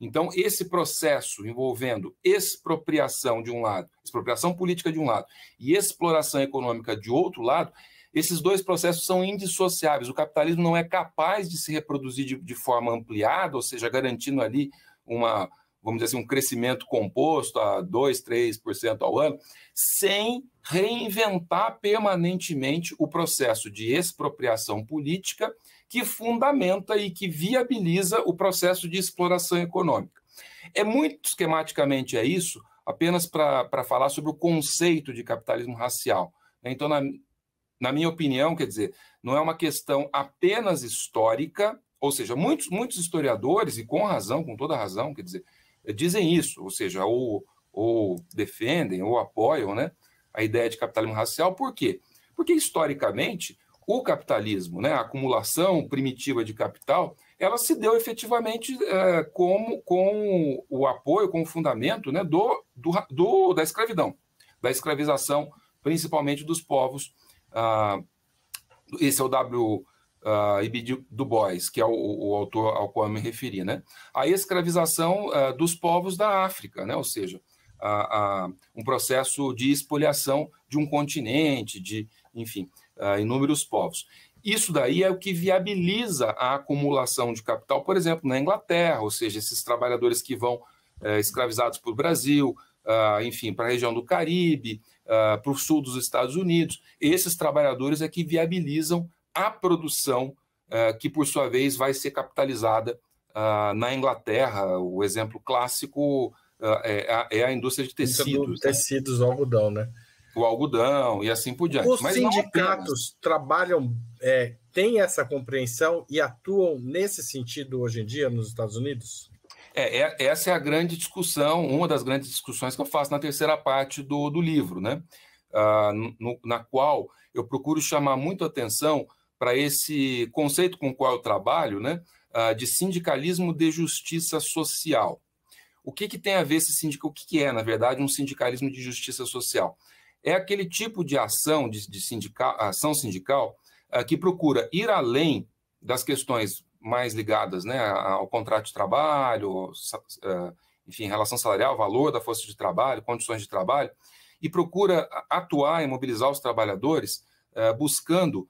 Então, esse processo envolvendo expropriação de um lado, expropriação política de um lado e exploração econômica de outro lado, esses dois processos são indissociáveis. O capitalismo não é capaz de se reproduzir de, de forma ampliada, ou seja, garantindo ali uma, vamos dizer assim, um crescimento composto a 2%, 3% ao ano, sem reinventar permanentemente o processo de expropriação política que fundamenta e que viabiliza o processo de exploração econômica. É muito esquematicamente é isso, apenas para falar sobre o conceito de capitalismo racial. Né? Então, na, na minha opinião, quer dizer, não é uma questão apenas histórica, ou seja, muitos, muitos historiadores, e com razão, com toda razão, quer dizer, dizem isso, ou seja, ou, ou defendem, ou apoiam né, a ideia de capitalismo racial, por quê? Porque historicamente o capitalismo, né, a acumulação primitiva de capital, ela se deu efetivamente é, como, com o apoio, com o fundamento né, do, do, do, da escravidão, da escravização, principalmente dos povos. Ah, esse é o W. Uh, ah, Ibid Du Bois, que é o, o, autor ao qual eu me referi, né? A escravização uh, dos povos da África, né? Ou seja, uh, um processo de expoliação de um continente, de, enfim inúmeros povos. Isso daí é o que viabiliza a acumulação de capital, por exemplo, na Inglaterra, ou seja, esses trabalhadores que vão eh, escravizados para o Brasil, uh, enfim, para a região do Caribe, uh, para o sul dos Estados Unidos. Esses trabalhadores é que viabilizam a produção uh, que, por sua vez, vai ser capitalizada ah, na Inglaterra. O exemplo clássico é a, é, a, indústria de tecidos. É tecidos, né? algodão, né? o algodão e assim por diante. Os Mas sindicatos trabalham, é, têm essa compreensão e atuam nesse sentido hoje em dia nos Estados Unidos? É, é, essa é a grande discussão, uma das grandes discussões que eu faço na terceira parte do, do livro, né? Ah, no, na qual eu procuro chamar muito atenção para esse conceito com o qual eu trabalho, né? Ah, de sindicalismo de justiça social. O que, que tem a ver esse sindicato? O que, que é, na verdade, um sindicalismo de justiça social? é aquele tipo de ação, de, de sindical, ação sindical, uh, que procura ir além das questões mais ligadas né, ao contrato de trabalho, uh, enfim, relação salarial, valor da força de trabalho, condições de trabalho, e procura atuar e mobilizar os trabalhadores uh, buscando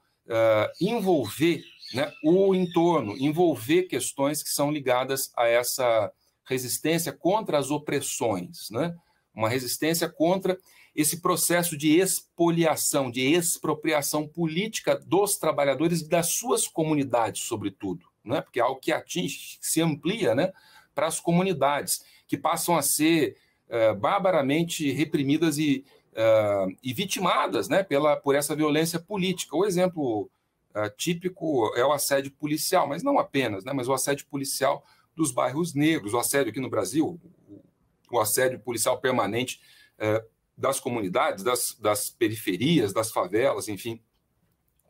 envolver né, o entorno, envolver questões que são ligadas a essa resistência contra as opressões, né? uma resistência contra esse processo de expoliação, de expropriação política dos trabalhadores das suas comunidades, sobretudo, é? porque é algo que atinge, que se amplia né? para as comunidades, que passam a ser eh, barbaramente reprimidas e, eh, e vitimadas né? Pela, por essa violência política. O exemplo eh, típico é o assédio policial, mas não apenas, né? mas o assédio policial dos bairros negros, o assédio aqui no Brasil, o assédio policial permanente das comunidades, das, das periferias, das favelas, enfim,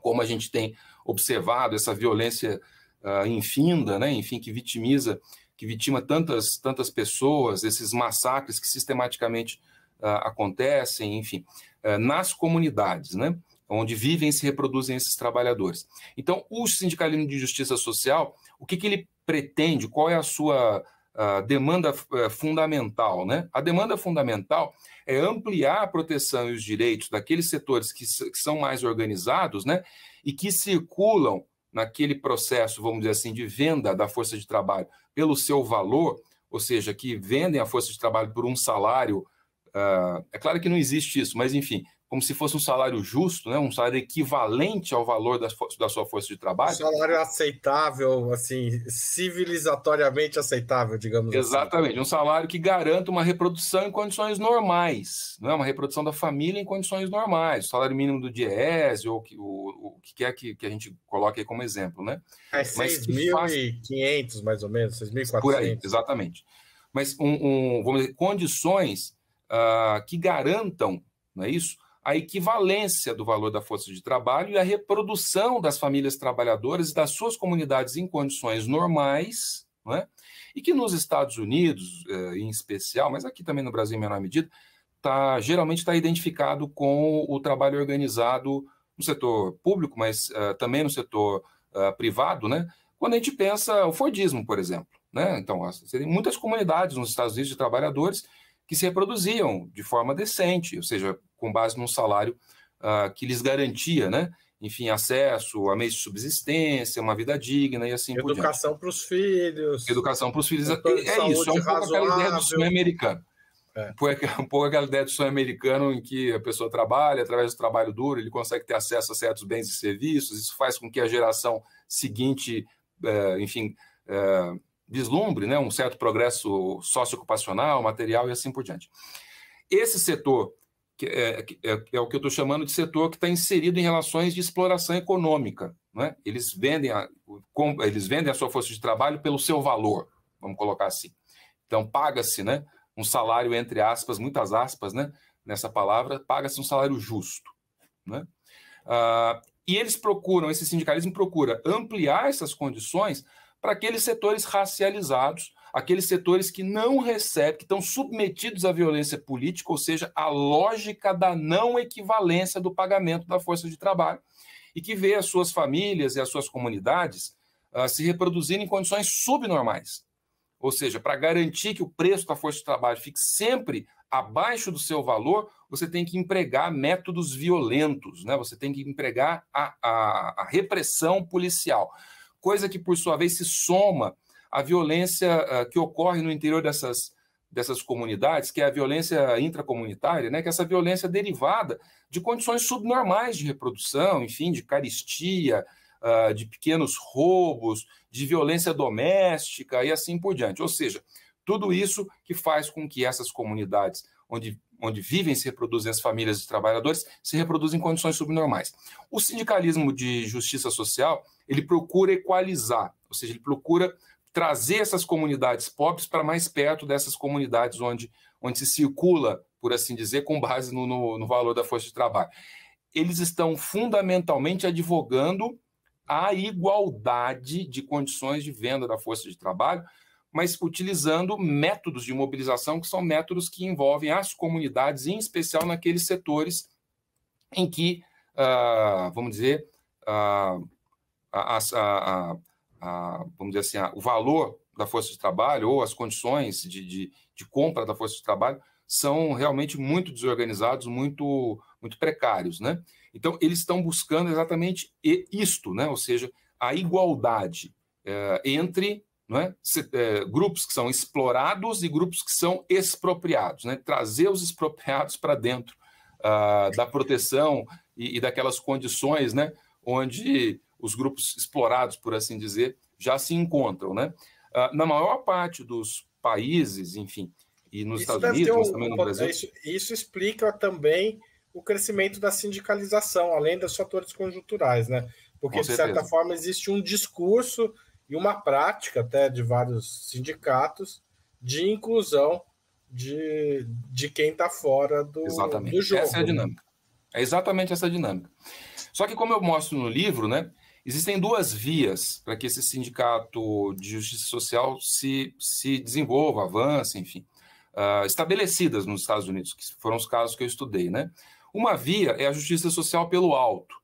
como a gente tem observado essa violência uh, infinda, né, enfim, que vitimiza, que vitima tantas, tantas pessoas, esses massacres que sistematicamente uh, acontecem, enfim, uh, nas comunidades, né, onde vivem e se reproduzem esses trabalhadores. Então, o sindicalismo de justiça social, o que, que ele pretende, qual é a sua a demanda eh, fundamental, né? A demanda fundamental é ampliar a proteção e os direitos daqueles setores que, são mais organizados, né? E que circulam naquele processo, vamos dizer assim, de venda da força de trabalho pelo seu valor, ou seja, que vendem a força de trabalho por um salário. Uh, é claro que não existe isso, mas enfim, como se fosse um salário justo, né, um salário equivalente ao valor da, da sua força de trabalho. Um salário aceitável, assim, civilizatoriamente aceitável, digamos assim. Exatamente, assim. um salário que garanta uma reprodução em condições normais, né, uma reprodução da família em condições normais, o salário mínimo do DIES ou que, o, o que quer que, que a gente coloque aí como exemplo, né? É 6.500 faz... mais ou menos, 6.400. Por aí, exatamente. Mas, um, um vamos dizer, condições uh, que garantam, não é isso? a equivalência do valor da força de trabalho e a reprodução das famílias trabalhadoras e das suas comunidades em condições normais, não é? e que nos Estados Unidos, é, em especial, mas aqui também no Brasil em menor medida, tá, geralmente está identificado com o trabalho organizado no setor público, mas uh, também no setor uh, privado, né? quando a gente pensa o Fordismo, por exemplo. Né? Então, tem muitas comunidades nos Estados Unidos de trabalhadores que se reproduziam de forma decente, ou seja, com base num salário uh, que lhes garantia, né? Enfim, acesso a meios de subsistência, uma vida digna e assim Educação por diante. Educação para os filhos. Educação para os filhos. É isso, é um pouco razoável. aquela ideia do sonho americano. É. Um pouco aquela ideia do sonho americano em que a pessoa trabalha, através do trabalho duro, ele consegue ter acesso a certos bens e serviços, isso faz com que a geração seguinte, é, enfim, é, vislumbre né, um certo progresso socioocupacional, material e assim por diante. Esse setor que é, é, é o que eu estou chamando de setor que está inserido em relações de exploração econômica. Né? Eles, vendem a, com, eles vendem a sua força de trabalho pelo seu valor, vamos colocar assim. Então, paga-se né, um salário, entre aspas, muitas aspas, né, nessa palavra, paga-se um salário justo. Né? Ah, e eles procuram, esse sindicalismo procura ampliar essas condições para aqueles setores racializados aqueles setores que não recebem, que estão submetidos à violência política, ou seja, à lógica da não equivalência do pagamento da força de trabalho, e que vê as suas famílias e as suas comunidades uh, se reproduzirem em condições subnormais. Ou seja, para garantir que o preço da força de trabalho fique sempre abaixo do seu valor, você tem que empregar métodos violentos, né? você tem que empregar a, a, a repressão policial, coisa que, por sua vez, se soma a violência ah, que ocorre no interior dessas, dessas comunidades, que é a violência intracomunitária, né, que é essa violência derivada de condições subnormais de reprodução, enfim, de caristia, ah, de pequenos roubos, de violência doméstica e assim por diante. Ou seja, tudo isso que faz com que essas comunidades onde onde vivem se reproduzem as famílias de trabalhadores, se reproduzem em condições subnormais. O sindicalismo de justiça social, ele procura equalizar, ou seja, ele procura trazer essas comunidades pobres para mais perto dessas comunidades onde, onde se circula, por assim dizer, com base no, no, no valor da força de trabalho. Eles estão fundamentalmente advogando a igualdade de condições de venda da força de trabalho, mas utilizando métodos de mobilização que são métodos que envolvem as comunidades, em especial naqueles setores em que, uh, vamos dizer, uh, a, a, a, a, vamos dizer assim, a, o valor da força de trabalho ou as condições de, de, de, compra da força de trabalho são realmente muito desorganizados, muito, muito precários. Né? Então, eles estão buscando exatamente isto, né? ou seja, a igualdade é, entre é, se, é, grupos que são explorados e grupos que são expropriados, né? trazer os expropriados para dentro ah, da proteção e, e daquelas condições né, onde os grupos explorados, por assim dizer, já se encontram, né? Uh, na maior parte dos países, enfim, e nos isso Estados Unidos, um, também no Brasil. Isso, isso, explica também o crescimento da sindicalização, além dos fatores conjunturais, né? Porque, de certa forma, existe um discurso e uma prática até de vários sindicatos de inclusão de, de quem está fora do, exatamente. do jogo. Essa é a né? dinâmica. É exatamente essa dinâmica. Só que, como eu mostro no livro, né, Existem duas vias para que esse sindicato de justiça social se, se desenvolva, avance, enfim, uh, estabelecidas nos Estados Unidos, que foram os casos que eu estudei. Né? Uma via é a justiça social pelo alto,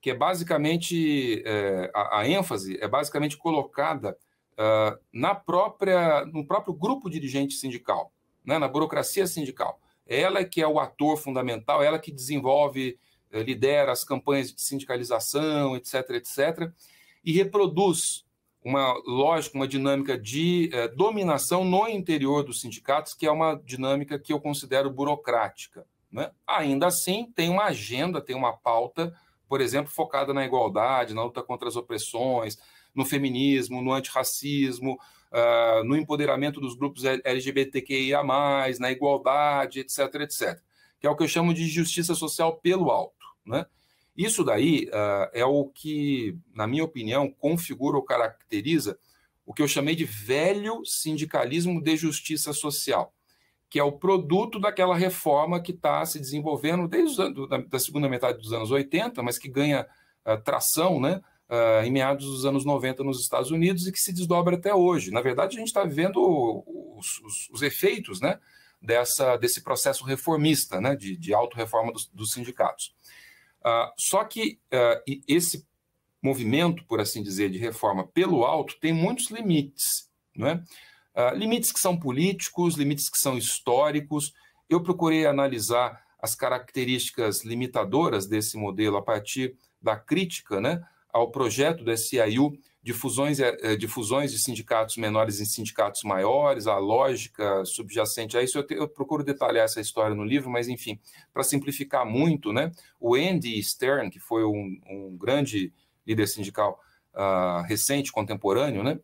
que é basicamente, é, a, a, ênfase é basicamente colocada uh, na própria, no próprio grupo dirigente sindical, né? na burocracia sindical. Ela é que é o ator fundamental, ela que desenvolve eh, lidera as campanhas de sindicalização, etc., etc., e reproduz uma lógica, uma dinâmica de eh, dominação no interior dos sindicatos, que é uma dinâmica que eu considero burocrática. Né? Ainda assim, tem uma agenda, tem uma pauta, por exemplo, focada na igualdade, na luta contra as opressões, no feminismo, no antirracismo, uh, no empoderamento dos grupos LGBTQIA, na igualdade, etc, etc que é o que eu chamo de justiça social pelo alto. Né? Isso daí uh, é o que, na minha opinião, configura ou caracteriza o que eu chamei de velho sindicalismo de justiça social, que é o produto daquela reforma que está se desenvolvendo desde anos, da, da, segunda metade dos anos 80, mas que ganha uh, tração né, uh, em meados dos anos 90 nos Estados Unidos e que se desdobra até hoje. Na verdade, a gente está vivendo os, os, os efeitos né, dessa, desse processo reformista, né, de, de autorreforma dos, dos sindicatos. Uh, só que uh, esse movimento, por assim dizer, de reforma pelo alto tem muitos limites, né? Uh, limites que são políticos, limites que são históricos. Eu procurei analisar as características limitadoras desse modelo a partir da crítica né, ao projeto do SIU de fusões, eh, eh, de fusões de sindicatos menores em sindicatos maiores, a lógica subjacente a isso. Eu, te, eu procuro detalhar essa história no livro, mas enfim, para simplificar muito, né, o Andy Stern, que foi um, um grande líder sindical uh, recente, contemporâneo, né,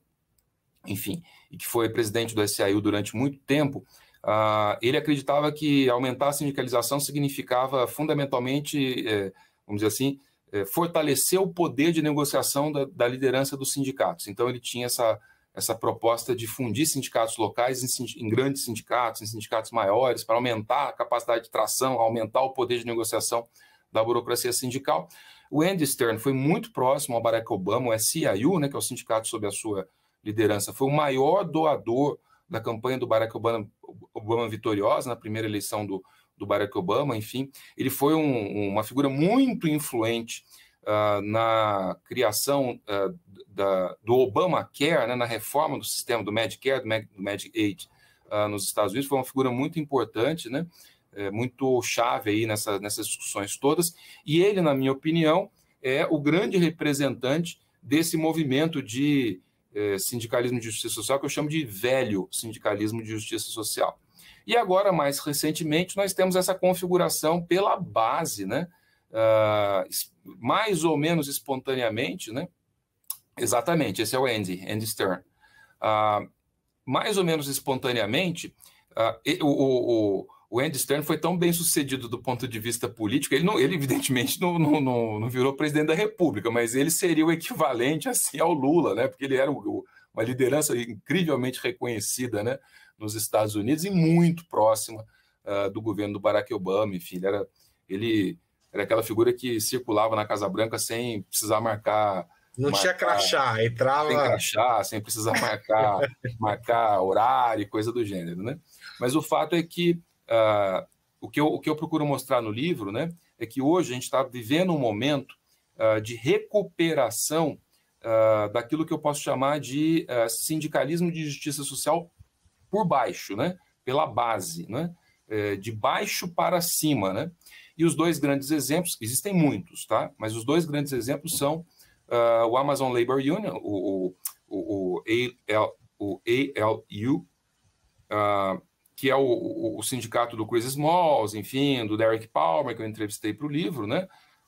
enfim, e que foi presidente do SIU durante muito tempo, uh, ele acreditava que aumentar a sindicalização significava fundamentalmente, eh, vamos dizer assim, é, fortalecer o poder de negociação da, da, liderança dos sindicatos. Então, ele tinha essa, essa proposta de fundir sindicatos locais em, em, grandes sindicatos, em sindicatos maiores, para aumentar a capacidade de tração, aumentar o poder de negociação da burocracia sindical. O Andy Stern foi muito próximo ao Barack Obama, o SIU, né, que é o sindicato sob a sua liderança, foi o maior doador da campanha do Barack Obama, Obama vitoriosa na primeira eleição do, do Barack Obama, enfim, ele foi um, uma figura muito influente uh, na criação uh, da, do Obamacare, né, na reforma do sistema do Medicare, do, Med, do Medicaid uh, nos Estados Unidos, foi uma figura muito importante, né, é, muito chave aí nessa, nessas discussões todas, e ele, na minha opinião, é o grande representante desse movimento de eh, sindicalismo de justiça social que eu chamo de velho sindicalismo de justiça social. E agora, mais recentemente, nós temos essa configuração pela base, né? Uh, mais ou menos espontaneamente, né? Exatamente, esse é o Andy, Andy Stern. Uh, mais ou menos espontaneamente, uh, o, o, o, Andy Stern foi tão bem sucedido do ponto de vista político, ele, não, ele evidentemente não, não, não, não virou presidente da República, mas ele seria o equivalente assim, ao Lula, né? Porque ele era o, uma liderança incrivelmente reconhecida, né? nos Estados Unidos e muito próxima uh, do governo do Barack Obama. Enfim, ele era, ele era aquela figura que circulava na Casa Branca sem precisar marcar. Não marcar, tinha crachá, entrava. Sem crachá, sem precisar marcar, marcar horário, coisa do gênero, né? Mas o fato é que uh, o, que eu, o que eu procuro mostrar no livro, né, é que hoje a gente está vivendo um momento uh, de recuperação Uh, daquilo que eu posso chamar de uh, sindicalismo de justiça social por baixo, né? pela base, né? É, de baixo para cima. Né? E os dois grandes exemplos, existem muitos, tá? mas os dois grandes exemplos são uh, o Amazon Labor Union, o, o, o, AL, o ALU, uh, ah, que é o, o, sindicato do Chris Smalls, enfim, do Derek Palmer, que eu entrevistei para o livro, né?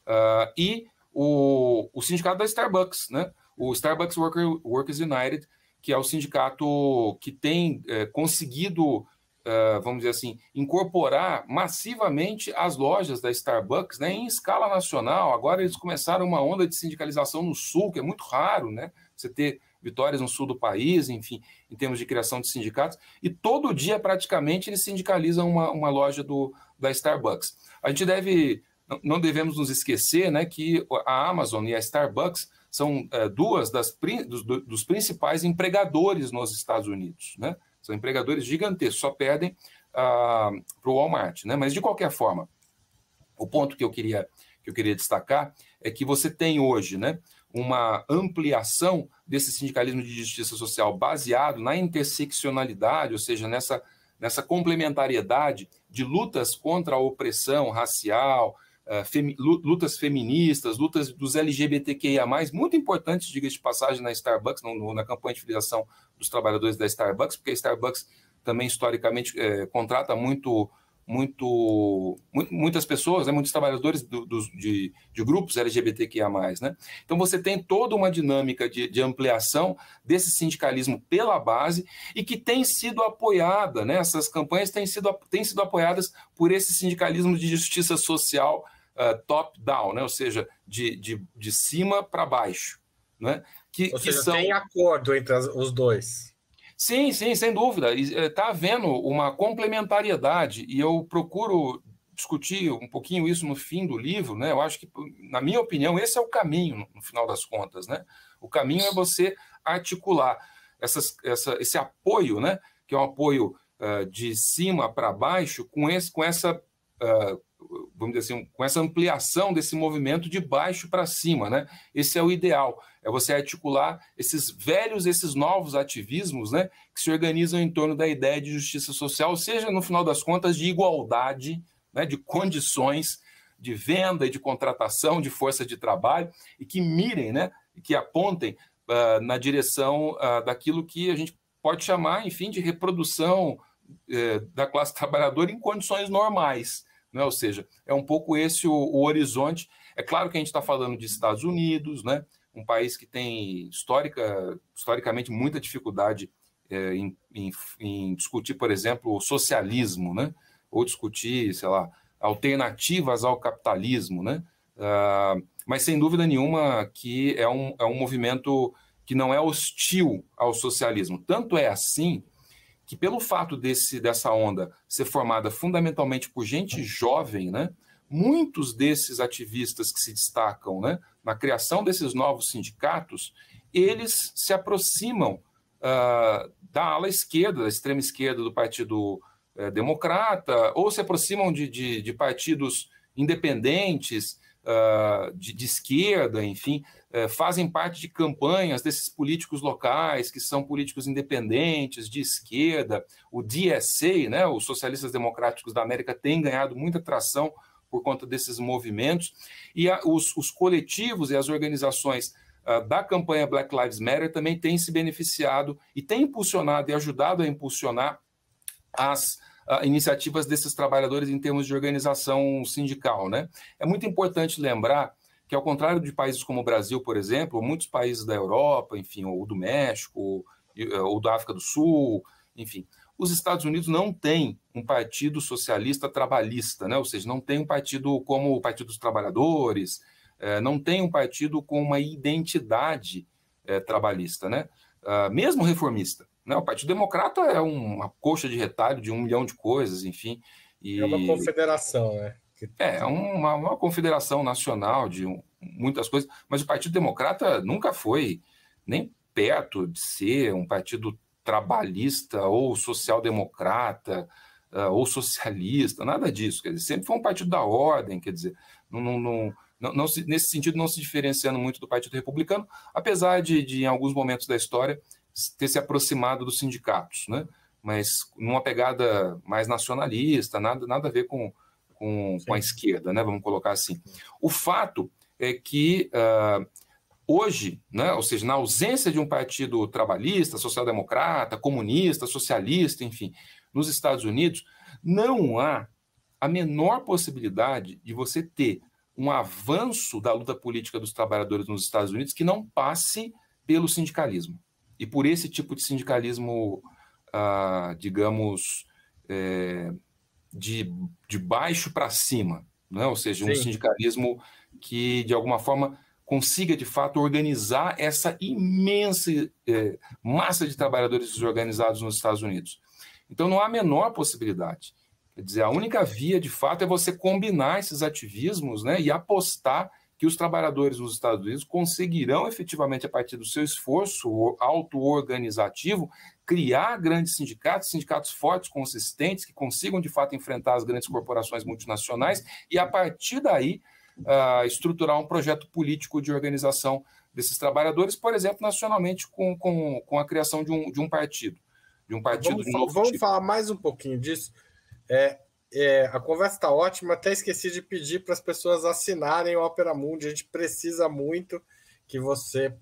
Uh, e o, o sindicato da Starbucks, né? O Starbucks Worker, Workers United, que é o sindicato que tem é, conseguido, é, vamos dizer assim, incorporar massivamente as lojas da Starbucks né, em escala nacional. Agora eles começaram uma onda de sindicalização no sul, que é muito raro, né? Você ter vitórias no sul do país, enfim, em termos de criação de sindicatos, e todo dia praticamente eles sindicalizam uma, uma loja do, da Starbucks. A gente deve, não devemos nos esquecer né, que a Amazon e a Starbucks são é, duas das, dos, dos, principais empregadores nos Estados Unidos. Né? São empregadores gigantescos, só perdem ah, para o Walmart. Né? Mas, de qualquer forma, o ponto que eu queria, que eu queria destacar é que você tem hoje né, uma ampliação desse sindicalismo de justiça social baseado na interseccionalidade, ou seja, nessa, nessa complementariedade de lutas contra a opressão racial, eh, femi lutas feministas, lutas dos LGBTQIA, muito importantes, diga-se de passagem, na Starbucks, no, na campanha de filiação dos trabalhadores da Starbucks, porque a Starbucks também historicamente é, contrata muito, muito, muitas pessoas, né, muitos trabalhadores do, do, de, de grupos LGBTQIA. Né? Então você tem toda uma dinâmica de, de, ampliação desse sindicalismo pela base e que tem sido apoiada, né, essas campanhas têm sido, têm sido apoiadas por esse sindicalismo de justiça social uh, ah, top-down, né? ou seja, de, de, de cima para baixo. Né? Que, ou que seja, são... tem acordo entre as, os dois. Sim, sim, sem dúvida. Está eh, havendo uma complementariedade, e eu procuro discutir um pouquinho isso no fim do livro, né? Eu acho que, na minha opinião, esse é o caminho, no final das contas, né? O caminho é você articular essas, essa, esse apoio, né? Que é um apoio uh, de cima para baixo, com, esse, com essa uh, vamos dizer assim, com essa ampliação desse movimento de baixo para cima, né? Esse é o ideal, é você articular esses velhos, esses novos ativismos, né, que se organizam em torno da ideia de justiça social, seja no final das contas de igualdade, né, de condições de venda e de contratação de força de trabalho e que mirem, né, que apontem uh, na direção uh, daquilo que a gente pode chamar, enfim, de reprodução uh, da classe trabalhadora em condições normais né? Ou seja, é um pouco esse o, o horizonte. É claro que a gente está falando de Estados Unidos, né? um país que tem histórica, historicamente muita dificuldade é, em, em, em, discutir, por exemplo, o socialismo, né? ou discutir, sei lá, alternativas ao capitalismo. Né? Ah, mas sem dúvida nenhuma que é um, é um movimento que não é hostil ao socialismo. Tanto é assim que pelo fato desse, dessa onda ser formada fundamentalmente por gente jovem, né, muitos desses ativistas que se destacam né, na criação desses novos sindicatos, eles se aproximam uh, da ala esquerda, da extrema esquerda do Partido uh, Democrata, ou se aproximam de, de, de partidos independentes, uh, de, de esquerda, enfim é, fazem parte de campanhas desses políticos locais, que são políticos independentes, de esquerda. O DSA, né, os Socialistas Democráticos da América, tem ganhado muita tração por conta desses movimentos. E a, os, os, coletivos e as organizações ah, da campanha Black Lives Matter também têm se beneficiado e têm impulsionado e ajudado a impulsionar as ah, iniciativas desses trabalhadores em termos de organização sindical. Né? É muito importante lembrar que ao contrário de países como o Brasil, por exemplo, muitos países da Europa, enfim, ou do México, eh, ou da África do Sul, enfim, os Estados Unidos não têm um partido socialista trabalhista, né? ou seja, não tem um partido como o Partido dos Trabalhadores, eh, não tem um partido com uma identidade eh, trabalhista, né? Ah, mesmo reformista. Né? O Partido Democrata é uma coxa de retalho de um milhão de coisas, enfim. E... É uma confederação, né? É, uma, uma confederação nacional de um, muitas coisas, mas o Partido Democrata nunca foi nem perto de ser um partido trabalhista ou social-democrata uh, ou socialista, nada disso. Quer dizer, sempre foi um partido da ordem, quer dizer, não, não, não, não, não se, nesse sentido não se diferenciando muito do Partido Republicano, apesar de, de, em alguns momentos da história, ter se aproximado dos sindicatos, né? mas numa pegada mais nacionalista, nada, nada a ver com, com, com a esquerda, né? Vamos colocar assim. O fato é que uh, hoje, né, ou seja, na ausência de um partido trabalhista, social-democrata, comunista, socialista, enfim, nos Estados Unidos, não há a menor possibilidade de você ter um avanço da luta política dos trabalhadores nos Estados Unidos que não passe pelo sindicalismo e por esse tipo de sindicalismo, ah, digamos, eh, de, de baixo para cima, né? ou seja, um Sim. sindicalismo que, de alguma forma, consiga, de fato, organizar essa imensa eh, massa de trabalhadores desorganizados nos Estados Unidos. Então, não há a menor possibilidade. Quer dizer, a única via, de fato, é você combinar esses ativismos né, e apostar que os trabalhadores nos Estados Unidos conseguirão efetivamente, a partir do seu esforço auto-organizativo, criar grandes sindicatos, sindicatos fortes, consistentes, que consigam de fato enfrentar as grandes corporações multinacionais e, a partir daí, uh, estruturar um projeto político de organização desses trabalhadores, por exemplo, nacionalmente, com, com, com a criação de um, de um partido. De um partido vamos, de novo Vamos tipo. falar mais um pouquinho disso. É, é, a conversa está ótima, até esqueci de pedir para as pessoas assinarem o Opera Mundi. A gente precisa muito que você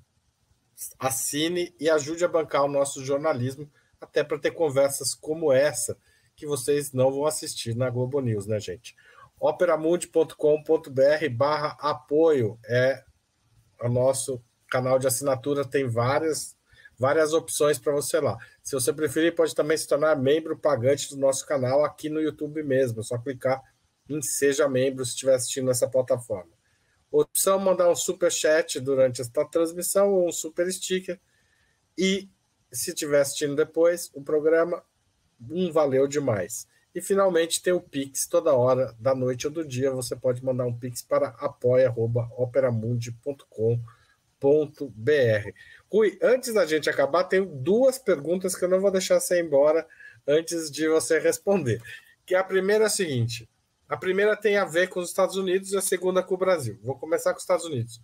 assine e ajude a bancar o nosso jornalismo, até para ter conversas como essa, que vocês não vão assistir na Globo News, né, gente? operamundi.com.br barra apoio é o nosso canal de assinatura, tem várias várias opções para você lá. Se você preferir, pode também se tornar membro pagante do nosso canal aqui no YouTube mesmo. É só clicar em Seja Membro se estiver assistindo nessa plataforma. Opção mandar um super chat durante esta transmissão ou um super sticker. E se estiver assistindo depois o programa, um valeu demais. E finalmente tem o Pix toda hora, da noite ou do dia. Você pode mandar um Pix para apoia.operamundi.com.br br Rui, antes da gente acabar, tenho duas perguntas que eu não vou deixar você embora antes de você responder. Que a primeira é a seguinte: a primeira tem a ver com os Estados Unidos e a segunda com o Brasil. Vou começar com os Estados Unidos.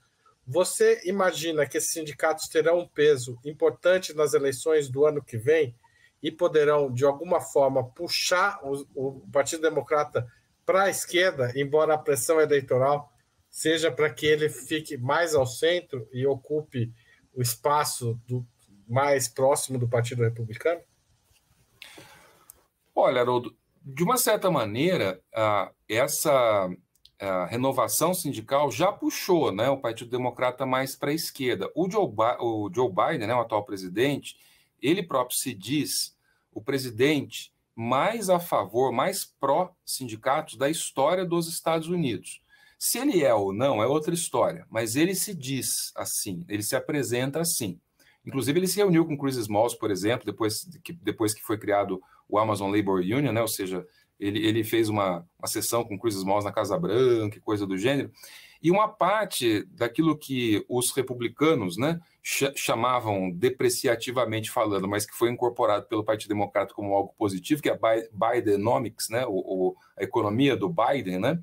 Você imagina que esses sindicatos terão um peso importante nas eleições do ano que vem e poderão, de alguma forma, puxar o, o Partido Democrata para a esquerda, embora a pressão eleitoral seja para que ele fique mais ao centro e ocupe o espaço do, mais próximo do Partido Republicano? Olha, Haroldo, de uma certa maneira, ah, essa a renovação sindical já puxou né, o Partido Democrata mais para a esquerda. O Joe, o Joe, Biden, né, o atual presidente, ele próprio se diz o presidente mais a favor, mais pró-sindicatos da história dos Estados Unidos. Se ele é ou não, é outra história, mas ele se diz assim, ele se apresenta assim. Inclusive, ele se reuniu com Chris Smalls, por exemplo, depois que, depois que foi criado o Amazon Labor Union, né? ou seja, ele, ele fez uma, uma sessão com Chris Smalls na Casa Branca, coisa do gênero. E uma parte daquilo que os republicanos né, chamavam depreciativamente falando, mas que foi incorporado pelo Partido Democrata como algo positivo, que é a Bidenomics, né, o a economia do Biden, né,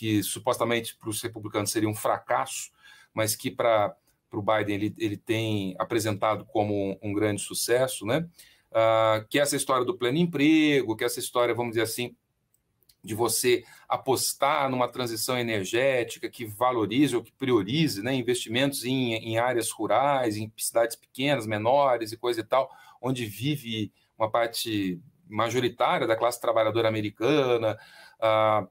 que supostamente para os republicanos seria um fracasso, mas que para o Biden ele, ele tem apresentado como um, um grande sucesso, né? Uh, que essa história do pleno emprego, que essa história, vamos dizer assim, de você apostar numa transição energética que valorize ou que priorize né, investimentos em, em áreas rurais, em cidades pequenas, menores e coisa e tal, onde vive uma parte majoritária da classe trabalhadora americana. Uh,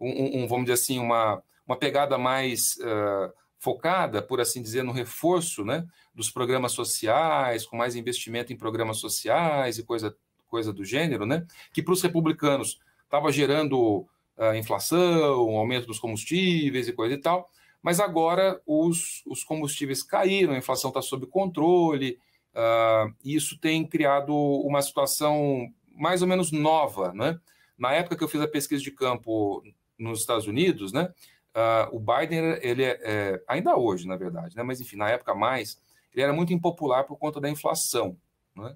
um, um, vamos dizer assim, uma, uma pegada mais uh, focada, por assim dizer, no reforço né, dos programas sociais, com mais investimento em programas sociais e coisa, coisa do gênero, né, que para os republicanos estava gerando uh, inflação, aumento dos combustíveis e coisa e tal, mas agora os, os combustíveis caíram, a inflação está sob controle, uh, e isso tem criado uma situação mais ou menos nova, né? Na época que eu fiz a pesquisa de campo nos Estados Unidos, né? Uh, o Biden, ele é, é, ainda hoje, na verdade, né? Mas enfim, na época mais, ele era muito impopular por conta da inflação, né?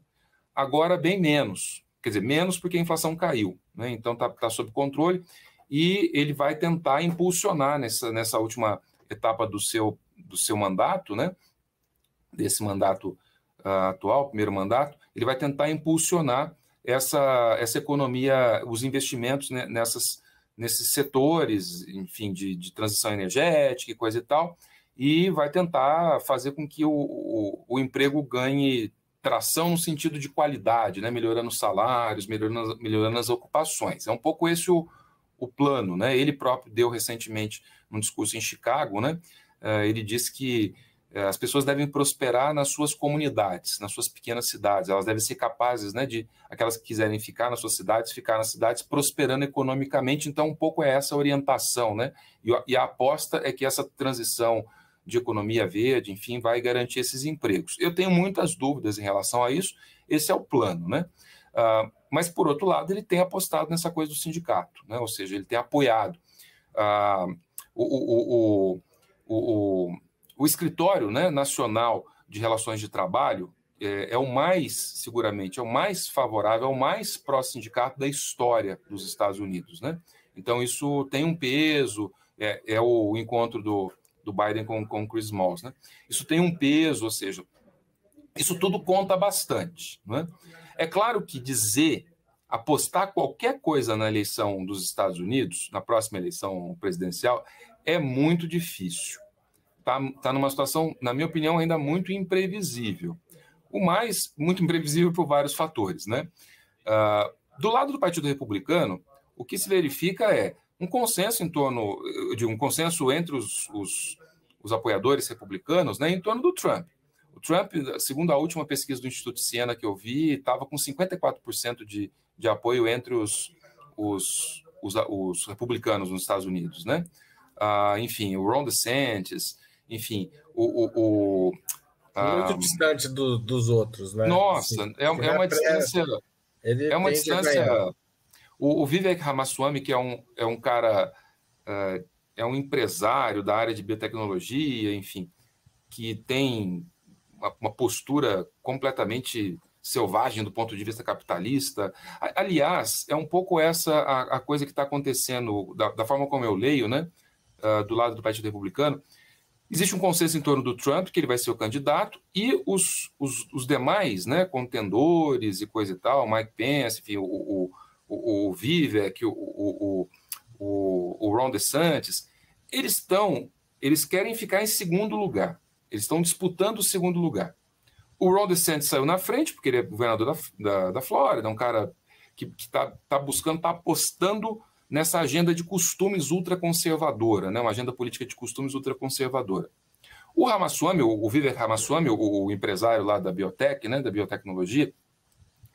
Agora bem menos, quer dizer, menos porque a inflação caiu, né? Então tá tá sob controle e ele vai tentar impulsionar nessa, nessa última etapa do seu, do seu mandato, né? Desse mandato uh, atual, primeiro mandato, ele vai tentar impulsionar essa, essa economia, os investimentos né, nessas nesses setores, enfim, de, de transição energética e coisa e tal, e vai tentar fazer com que o, o, o emprego ganhe tração no sentido de qualidade, né? melhorando os salários, melhorando, melhorando as ocupações. É um pouco esse o, o plano. Né? Ele próprio deu recentemente um discurso em Chicago, né? Uh, ele disse que é, as pessoas devem prosperar nas suas comunidades, nas suas pequenas cidades. Elas devem ser capazes, né, de aquelas que quiserem ficar nas suas cidades, ficar nas cidades prosperando economicamente. Então, um pouco é essa orientação, né? E, e a aposta é que essa transição de economia verde, enfim, vai garantir esses empregos. Eu tenho muitas dúvidas em relação a isso. Esse é o plano, né? Ah, mas por outro lado, ele tem apostado nessa coisa do sindicato, né? Ou seja, ele tem apoiado ah, o, o, o, o o escritório né, nacional de relações de trabalho é, é, o mais, seguramente, é o mais favorável, é o mais pró-sindicato da história dos Estados Unidos. Né? Então, isso tem um peso, é, é o encontro do, do Biden com, com Chris Moss. Né? Isso tem um peso, ou seja, isso tudo conta bastante. Né? É claro que dizer, apostar qualquer coisa na eleição dos Estados Unidos, na próxima eleição presidencial, é muito difícil está tá numa situação, na minha opinião, ainda muito imprevisível. O mais, muito imprevisível por vários fatores. Né? Uh, do lado do Partido Republicano, o que se verifica é um consenso em torno de um consenso entre os, os, os apoiadores republicanos né, em torno do Trump. O Trump, segundo a última pesquisa do Instituto Siena que eu vi, estava com 54% de, de apoio entre os, os, os, os, republicanos nos Estados Unidos, né? Ah, enfim, o Ron DeSantis, enfim, o. o, o a... Muito distante do, dos outros, né? Nossa, assim, é, é, uma é distância. é uma distância. O, o, Vivek Ramaswamy, que é um, é um cara. Uh, é um empresário da área de biotecnologia, enfim, que tem uma, uma postura completamente selvagem do ponto de vista capitalista. Aliás, é um pouco essa a, a coisa que está acontecendo, da, da, forma como eu leio, né, uh, do lado do Partido Republicano, Existe um consenso em torno do Trump, que ele vai ser o candidato, e os, os, os demais, né, contendores e coisa e tal, Mike Pence, enfim, o, o, o, o Vivek, o, o, o, o Ron DeSantis, eles estão, eles querem ficar em segundo lugar, eles estão disputando o segundo lugar. O Ron DeSantis saiu na frente, porque ele é governador da, da, da Flórida, é um cara que está tá buscando, está apostando nessa agenda de costumes ultraconservadora, né? uma agenda política de costumes ultraconservadora. O Ramaswamy, o Vivek Ramaswamy, o, empresário lá da biotech, né, da biotecnologia,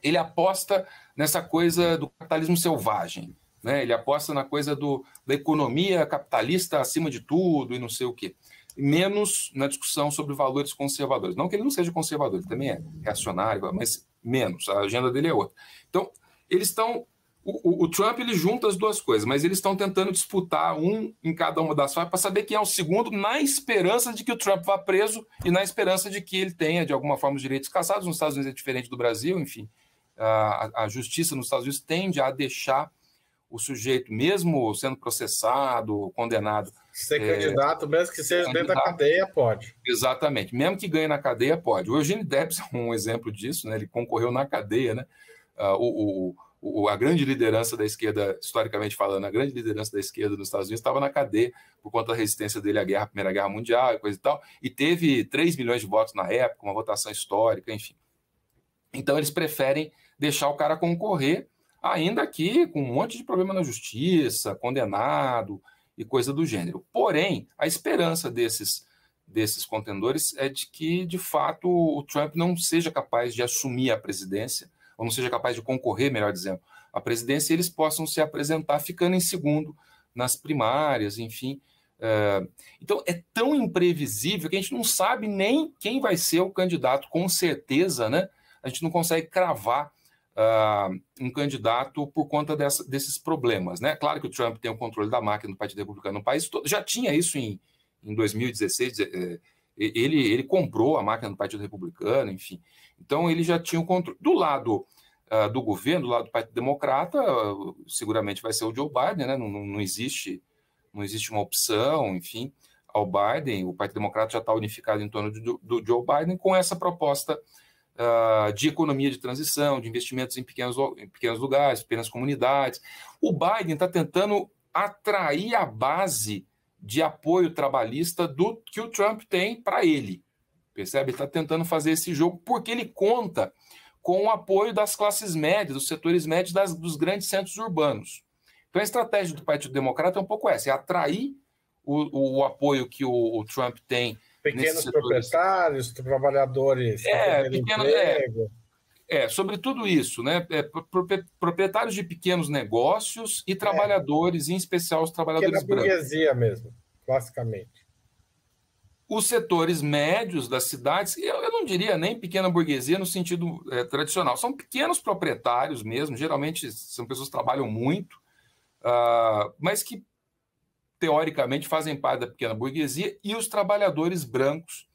ele aposta nessa coisa do capitalismo selvagem, né? ele aposta na coisa do, da economia capitalista acima de tudo e não sei o quê. Menos na discussão sobre valores conservadores. Não que ele não seja conservador, ele também é reacionário, mas menos, a agenda dele é outra. Então, eles estão o, o, o, Trump ele junta as duas coisas, mas eles estão tentando disputar um em cada uma das fases para saber quem é o segundo, na esperança de que o Trump vá preso e na esperança de que ele tenha, de alguma forma, os direitos caçados. Nos Estados Unidos é diferente do Brasil, enfim. A, a justiça nos Estados Unidos tende a deixar o sujeito, mesmo sendo processado, condenado. Ser é, candidato, mesmo que seja candidato. dentro da cadeia, pode. Exatamente, mesmo que ganhe na cadeia, pode. O Eugênio Debs é um exemplo disso, né? ele concorreu na cadeia, né? Uh, o, o o, a grande liderança da esquerda, historicamente falando, a grande liderança da esquerda nos Estados Unidos estava na cadeia por conta da resistência dele à guerra, à Primeira Guerra Mundial e coisa e tal, e teve 3 milhões de votos na época, uma votação histórica, enfim. Então eles preferem deixar o cara concorrer, ainda que com um monte de problema na justiça, condenado e coisa do gênero. Porém, a esperança desses desses contendores é de que, de fato, o Trump não seja capaz de assumir a presidência ou não seja capaz de concorrer, melhor dizendo, à presidência, eles possam se apresentar ficando em segundo nas primárias, enfim. Eh, então é tão imprevisível que a gente não sabe nem quem vai ser o candidato, com certeza, né? A gente não consegue cravar ah, um candidato por conta dessa, desses problemas. Né? Claro que o Trump tem o controle da máquina do Partido Republicano no país, todo, já tinha isso em, em 2016, eh, ele, ele comprou a máquina do Partido Republicano, enfim. Então, ele já tinha o controle. Do lado uh, do governo, do lado do Partido Democrata, uh, seguramente vai ser o Joe Biden, né? Não, não, existe, não existe uma opção, enfim, ao Biden. O Partido Democrata já está unificado em torno do, do, Joe Biden com essa proposta uh, de economia de transição, de investimentos em pequenos, em pequenos lugares, pequenas comunidades. O Biden está tentando atrair a base de apoio trabalhista do que o Trump tem para ele. Percebe? está tentando fazer esse jogo porque ele conta com o apoio das classes médias, dos setores médios das, dos grandes centros urbanos. Então a estratégia do Partido Democrata é um pouco essa: é atrair o, o apoio que o, o Trump tem. Pequenos proprietários, setores. trabalhadores. É, pequeno, É. É, sobre tudo isso, né? É, proprietários de pequenos negócios e é. trabalhadores, é. em especial os trabalhadores é brancos. burguesia mesmo, basicamente os setores médios das cidades, eu, eu não diria nem pequena burguesia no sentido é, tradicional, são pequenos proprietários mesmo, geralmente são pessoas que trabalham muito, uh, mas que teoricamente fazem parte da pequena burguesia e os trabalhadores brancos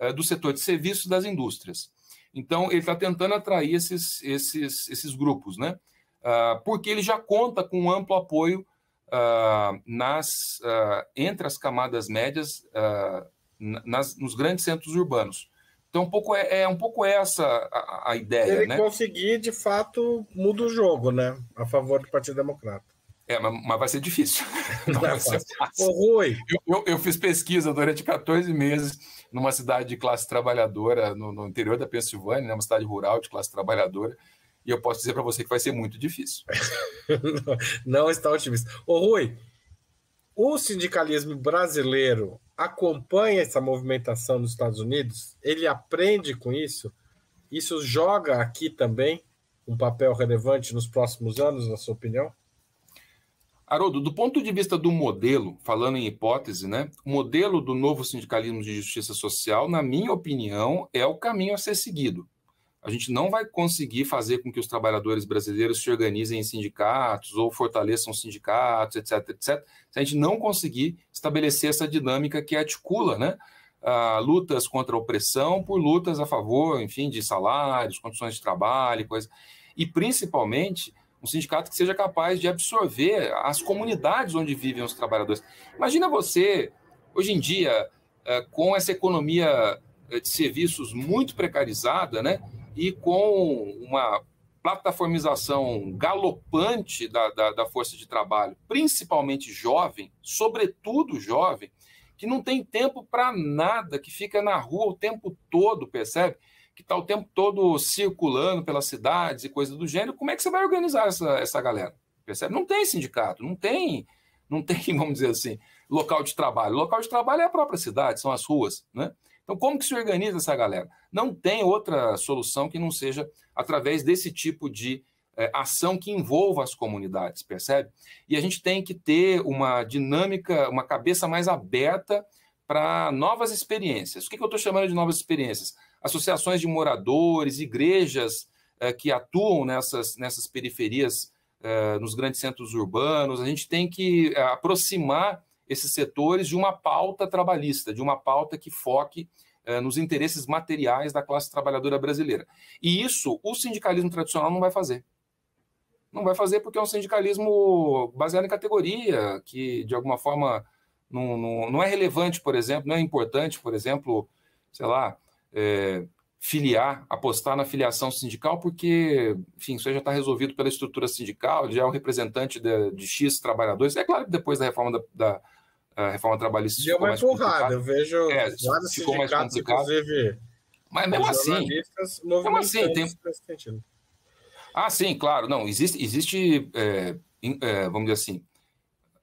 uh, do setor de serviços das indústrias. Então, ele está tentando atrair esses, esses, esses grupos, né? Uh, porque ele já conta com um amplo apoio ah, nas, entre as camadas médias nas, nos grandes centros urbanos. Então, um pouco é, é um pouco é essa a, a ideia. Ele né? conseguir, de fato, muda o jogo, né? A favor do Partido Democrata. É, mas, mas vai ser difícil. Não, vai ser fácil. Ô, Rui. Eu, eu, eu, fiz pesquisa durante 14 meses numa cidade de classe trabalhadora, no, no interior da Pensilvânia, né, uma cidade rural de classe trabalhadora, e eu posso dizer para você que vai ser muito difícil. não, não, está otimista. Ô, Rui, o sindicalismo brasileiro acompanha essa movimentação nos Estados Unidos? Ele aprende com isso? Isso joga aqui também um papel relevante nos próximos anos, na sua opinião? Haroldo, do ponto de vista do modelo, falando em hipótese, né, o modelo do novo sindicalismo de justiça social, na minha opinião, é o caminho a ser seguido a gente não vai conseguir fazer com que os trabalhadores brasileiros se organizem em sindicatos ou fortaleçam sindicatos, etc, etc, se a gente não conseguir estabelecer essa dinâmica que articula, né? a lutas contra a opressão por lutas a favor, enfim, de salários, condições de trabalho, coisa. E principalmente um sindicato que seja capaz de absorver as comunidades onde vivem os trabalhadores. Imagina você, hoje em dia, eh, com essa economia eh, de serviços muito precarizada, né? e com uma plataformização galopante da, da, da, força de trabalho, principalmente jovem, sobretudo jovem, que não tem tempo para nada, que fica na rua o tempo todo, percebe? Que está o tempo todo circulando pelas cidades e coisas do gênero. Como é que você vai organizar essa, essa galera? Percebe? Não tem sindicato, não tem, não tem, vamos dizer assim, local de trabalho. O local de trabalho é a própria cidade, são as ruas, né? Então, como que se organiza essa galera? Não tem outra solução que não seja através desse tipo de é, ação que envolva as comunidades, percebe? E a gente tem que ter uma dinâmica, uma cabeça mais aberta para novas experiências. O que, que eu estou chamando de novas experiências? Associações de moradores, igrejas é, que atuam nessas, nessas periferias, é, nos grandes centros urbanos. A gente tem que aproximar esses setores de uma pauta trabalhista, de uma pauta que foque eh, nos interesses materiais da classe trabalhadora brasileira. E isso o sindicalismo tradicional não vai fazer. Não vai fazer porque é um sindicalismo baseado em categoria, que de alguma forma não, não, não é relevante, por exemplo, não é importante, por exemplo, sei lá, eh, filiar, apostar na filiação sindical, porque, enfim, isso já está resolvido pela estrutura sindical, já é um representante de, de X trabalhadores. É claro que depois da reforma da, da, a reforma trabalhista Deu ficou mais porrada, Eu vejo é, vários ficou mais complicado. inclusive. Mas mesmo assim, mesmo assim tem... Ah, sim, claro. Não, existe, existe é, é, vamos dizer assim,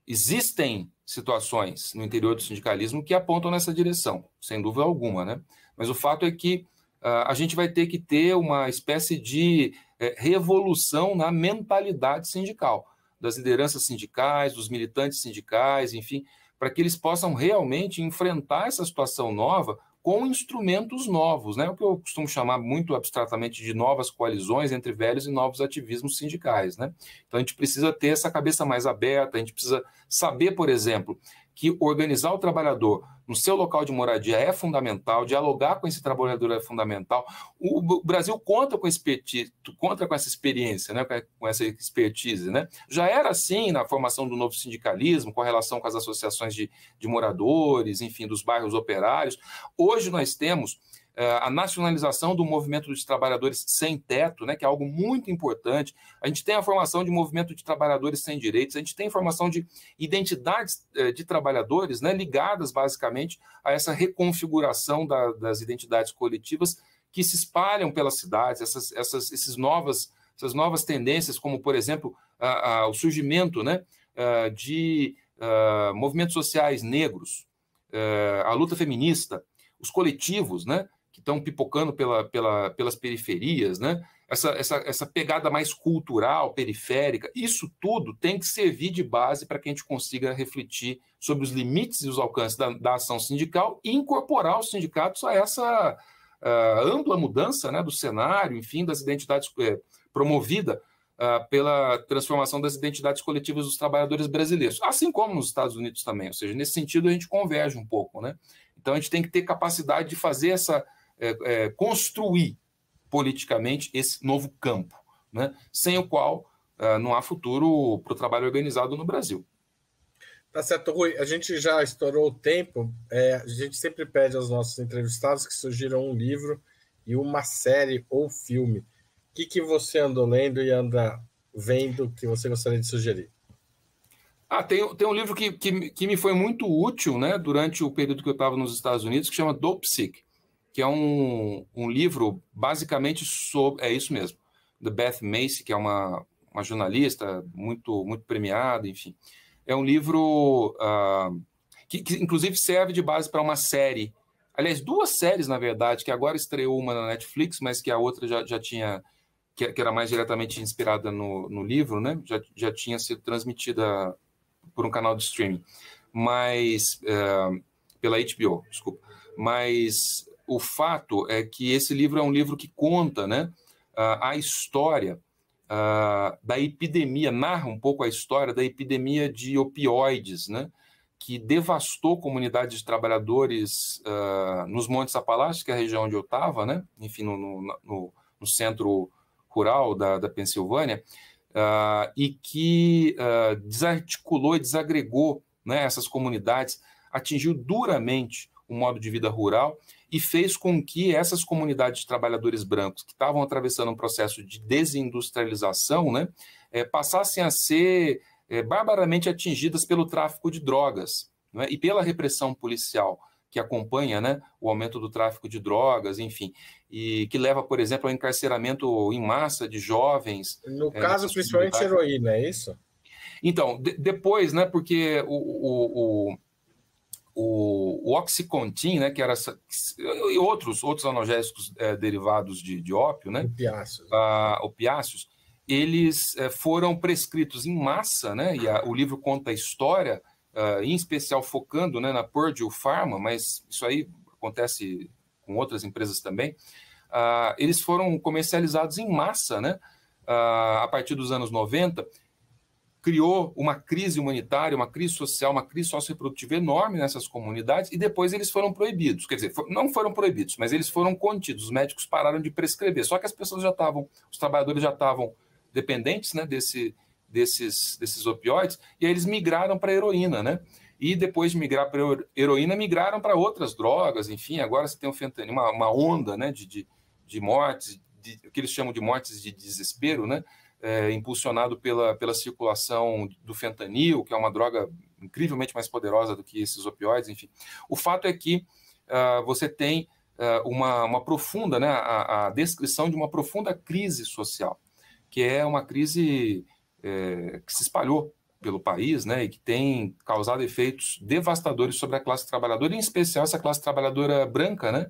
existem situações no interior do sindicalismo que apontam nessa direção, sem dúvida alguma, né? Mas o fato é que uh, a gente vai ter que ter uma espécie de é, revolução na mentalidade sindical, das lideranças sindicais, dos militantes sindicais, enfim, para que eles possam realmente enfrentar essa situação nova com instrumentos novos, né? o que eu costumo chamar muito abstratamente de novas coalizões entre velhos e novos ativismos sindicais. Né? Então a gente precisa ter essa cabeça mais aberta, a gente precisa saber, por exemplo, que organizar o trabalhador no seu local de moradia é fundamental, dialogar com esse trabalhador é fundamental. O Brasil conta com, expertise, conta com essa experiência, né, com essa expertise. Né? Já era assim na formação do novo sindicalismo, com relação com as associações de, de moradores, enfim, dos bairros operários. Hoje nós temos é, a nacionalização do movimento dos trabalhadores sem teto, né, que é algo muito importante. A gente tem a formação de movimento de trabalhadores sem direitos, a gente tem formação de identidades é, de trabalhadores né, ligadas basicamente a essa reconfiguração da, das identidades coletivas que se espalham pelas cidades, essas, essas, esses novas, essas novas tendências, como, por exemplo, a, a, o surgimento né, a, é, de movimentos sociais negros, a luta feminista, os coletivos, né? que estão pipocando pela, pela, pelas periferias, né? Essa, essa, essa pegada mais cultural, periférica, isso tudo tem que servir de base para que a gente consiga refletir sobre os limites e os alcances da, da ação sindical e incorporar os sindicatos a essa a ampla mudança né, do cenário, enfim, das identidades é, promovida pela transformação das identidades coletivas dos trabalhadores brasileiros, assim como nos Estados Unidos também. Ou seja, nesse sentido a gente converge um pouco, né? Então a gente tem que ter capacidade de fazer essa é, é, construir politicamente esse novo campo, né? sem o qual é, não há futuro para o trabalho organizado no Brasil. Tá certo, Rui. A gente já estourou o tempo. É, a gente sempre pede aos nossos entrevistados que sugiram um livro e uma série ou filme. O que, que você andou lendo e anda vendo que você gostaria de sugerir? Ah, tem, tem um livro que, que, que me foi muito útil né, durante o período que eu estava nos Estados Unidos, que chama Dopsic, que é um, um livro basicamente sobre. É isso mesmo, da Beth Macy, que é uma, uma jornalista muito, muito premiada, enfim. É um livro uh, que, que, inclusive, serve de base para uma série. Aliás, duas séries, na verdade, que agora estreou uma na Netflix, mas que a outra já, já tinha. Que, que era mais diretamente inspirada no, no livro, né? Já, já tinha sido transmitida por um canal de streaming. Mas. Uh, pela HBO, desculpa. Mas o fato é que esse livro é um livro que conta né, a história a, da epidemia, narra um pouco a história da epidemia de opioides, né, que devastou comunidades de trabalhadores uh, nos Montes Apalaches, que é a região onde eu estava, né, enfim, no, no, no, centro rural da, da Pensilvânia, uh, e que uh, desarticulou e desagregou né, essas comunidades, atingiu duramente o modo de vida rural e fez com que essas comunidades de trabalhadores brancos que estavam atravessando um processo de desindustrialização né, é, passassem a ser é, barbaramente atingidas pelo tráfico de drogas né, e pela repressão policial que acompanha né, o aumento do tráfico de drogas, enfim, e que leva, por exemplo, ao encarceramento em massa de jovens. No é, caso, principalmente heroína, é isso? Então, de, depois, né, porque o, o, o o, o Oxycontin, né, que era e outros outros analgésicos é, derivados de, de, ópio, né, opiáceos, ah, opiáceos eles é, foram prescritos em massa, né, e a, o livro conta a história, ah, em especial focando né, na Purdue Pharma, mas isso aí acontece com outras empresas também. Ah, eles foram comercializados em massa, né, ah, a partir dos anos 90 criou uma crise humanitária, uma crise social, uma crise socioprodutiva enorme nessas comunidades e depois eles foram proibidos. Quer dizer, não foram proibidos, mas eles foram contidos. Os médicos pararam de prescrever. Só que as pessoas já estavam, os trabalhadores já estavam dependentes né, desse, desses, desses opioides e aí eles migraram para a heroína, né? E depois de migrar para a heroína, migraram para outras drogas, enfim. Agora você tem um fentanil, uma, uma onda né, de, de, de mortes, de, o que eles chamam de mortes de desespero, né? é, impulsionado pela, pela circulação do fentanil, que é uma droga incrivelmente mais poderosa do que esses opioides, enfim. O fato é que uh, você tem uh, uma, uma profunda, né, a, a, descrição de uma profunda crise social, que é uma crise é, que se espalhou pelo país, né, e que tem causado efeitos devastadores sobre a classe trabalhadora, em especial essa classe trabalhadora branca, né,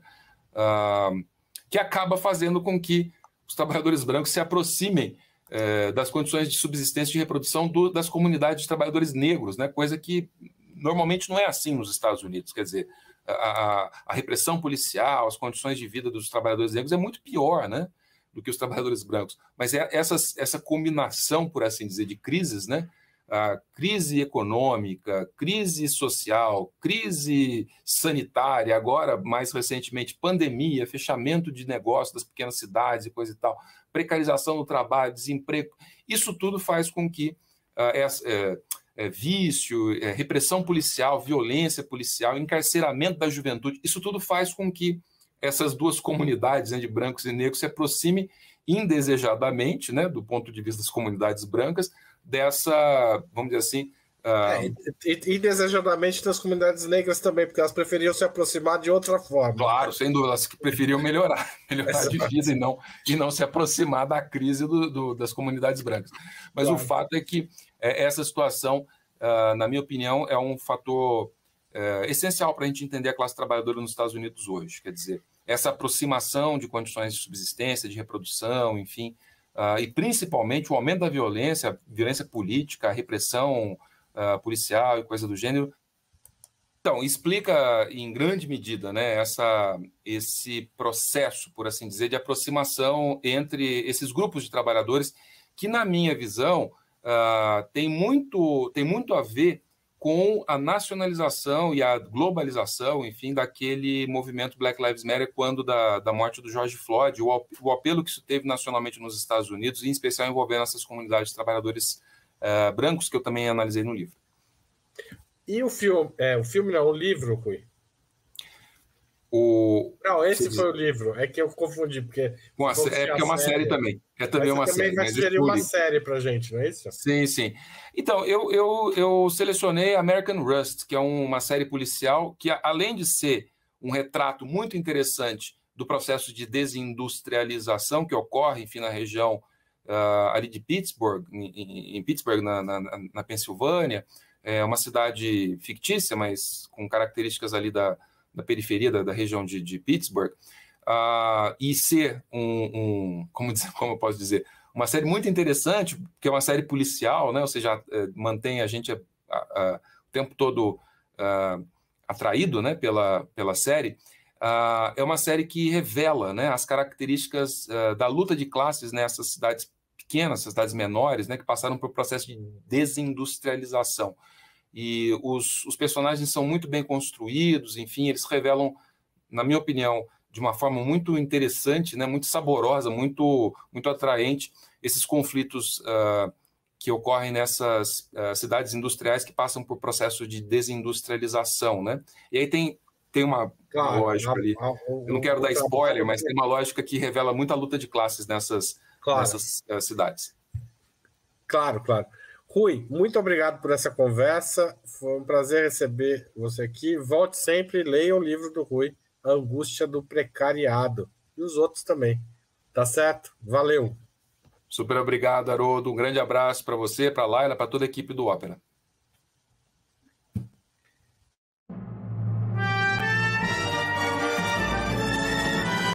uh, que acaba fazendo com que os trabalhadores brancos se aproximem é, das condições de subsistência e reprodução do, das comunidades de trabalhadores negros, né? coisa que normalmente não é assim nos Estados Unidos. Quer dizer, a, a, repressão policial, as condições de vida dos trabalhadores negros é muito pior né, do que os trabalhadores brancos. Mas é essas, essa combinação, por assim dizer, de crises, né, a crise econômica, crise social, crise sanitária, agora mais recentemente pandemia, fechamento de negócios das pequenas cidades e coisa e tal, precarização do trabalho, desemprego. Isso tudo faz com que uh, vício, é, repressão policial, violência policial, encarceramento da juventude, isso tudo faz com que essas duas comunidades né, de brancos e negros se aproxime indesejadamente, né, do ponto de vista das comunidades brancas, dessa, vamos dizer assim, ah. É, e, desejadamente das comunidades negras também, porque elas preferiam se aproximar de outra forma. Claro, sem dúvida, elas preferiam melhorar, melhorar de vida e não, e não se aproximar da crise do, do das comunidades brancas. Mas claro. o fato é que é, essa situação, uh, na minha opinião, é um fator é, essencial para a gente entender a classe trabalhadora nos Estados Unidos hoje. Quer dizer, essa aproximação de condições de subsistência, de reprodução, enfim, uh, e principalmente o aumento da violência, violência política, a repressão uh, policial e coisa do gênero. Então, explica em grande medida né, essa, esse processo, por assim dizer, de aproximação entre esses grupos de trabalhadores, que, na minha visão, uh, tem, muito, tem muito a ver com a nacionalização e a globalização, enfim, daquele movimento Black Lives Matter quando da, da morte do George Floyd, o, o apelo que isso teve nacionalmente nos Estados Unidos, em especial envolvendo essas comunidades de trabalhadores uh, brancos, que eu também analisei no livro. E o filme? É, o filme não, o livro, Cui. O... Não, esse foi o livro. É que eu confundi, porque. é porque é uma série, série também. É também é uma também série. Vai sugerir é uma série pra gente, não é isso? Sim, sim. Então, eu, eu, eu selecionei American Rust, que é uma série policial que, além de ser um retrato muito interessante do processo de desindustrialização que ocorre, enfim, na região uh, ali de Pittsburgh, em, em Pittsburgh, na, na, na, Pensilvânia, é uma cidade fictícia, mas com características ali da, da periferia da, da região de, de Pittsburgh, uh, e ser um, um como, dizer, como eu posso dizer, uma série muito interessante, que é uma série policial, né? ou seja, eh, mantém a gente a, a, o tempo todo a, ah, atraído né? pela, pela série. é uma série que revela né, as características da luta de classes nessas né, cidades pequenas, cidades menores, né, que passaram por um processo de desindustrialização. E os, os personagens são muito bem construídos, enfim, eles revelam, na minha opinião, de uma forma muito interessante, né, muito saborosa, muito, muito atraente, esses conflitos uh, que ocorrem nessas uh, cidades industriais que passam por processo de desindustrialização. Né? E aí tem, tem uma, claro, uma lógica ali. Eu não quero dar spoiler, mas tem uma lógica que revela muita luta de classes nessas, claro. nessas eh, cidades. Claro, claro. Rui, muito obrigado por essa conversa. Foi um prazer receber você aqui. Volte sempre e leia o livro do Rui, A Angústia do Precariado. E os outros também. Tá certo? Valeu. Super obrigado, Haroldo. Um grande abraço para você, para a Laila, para toda a equipe do Ópera.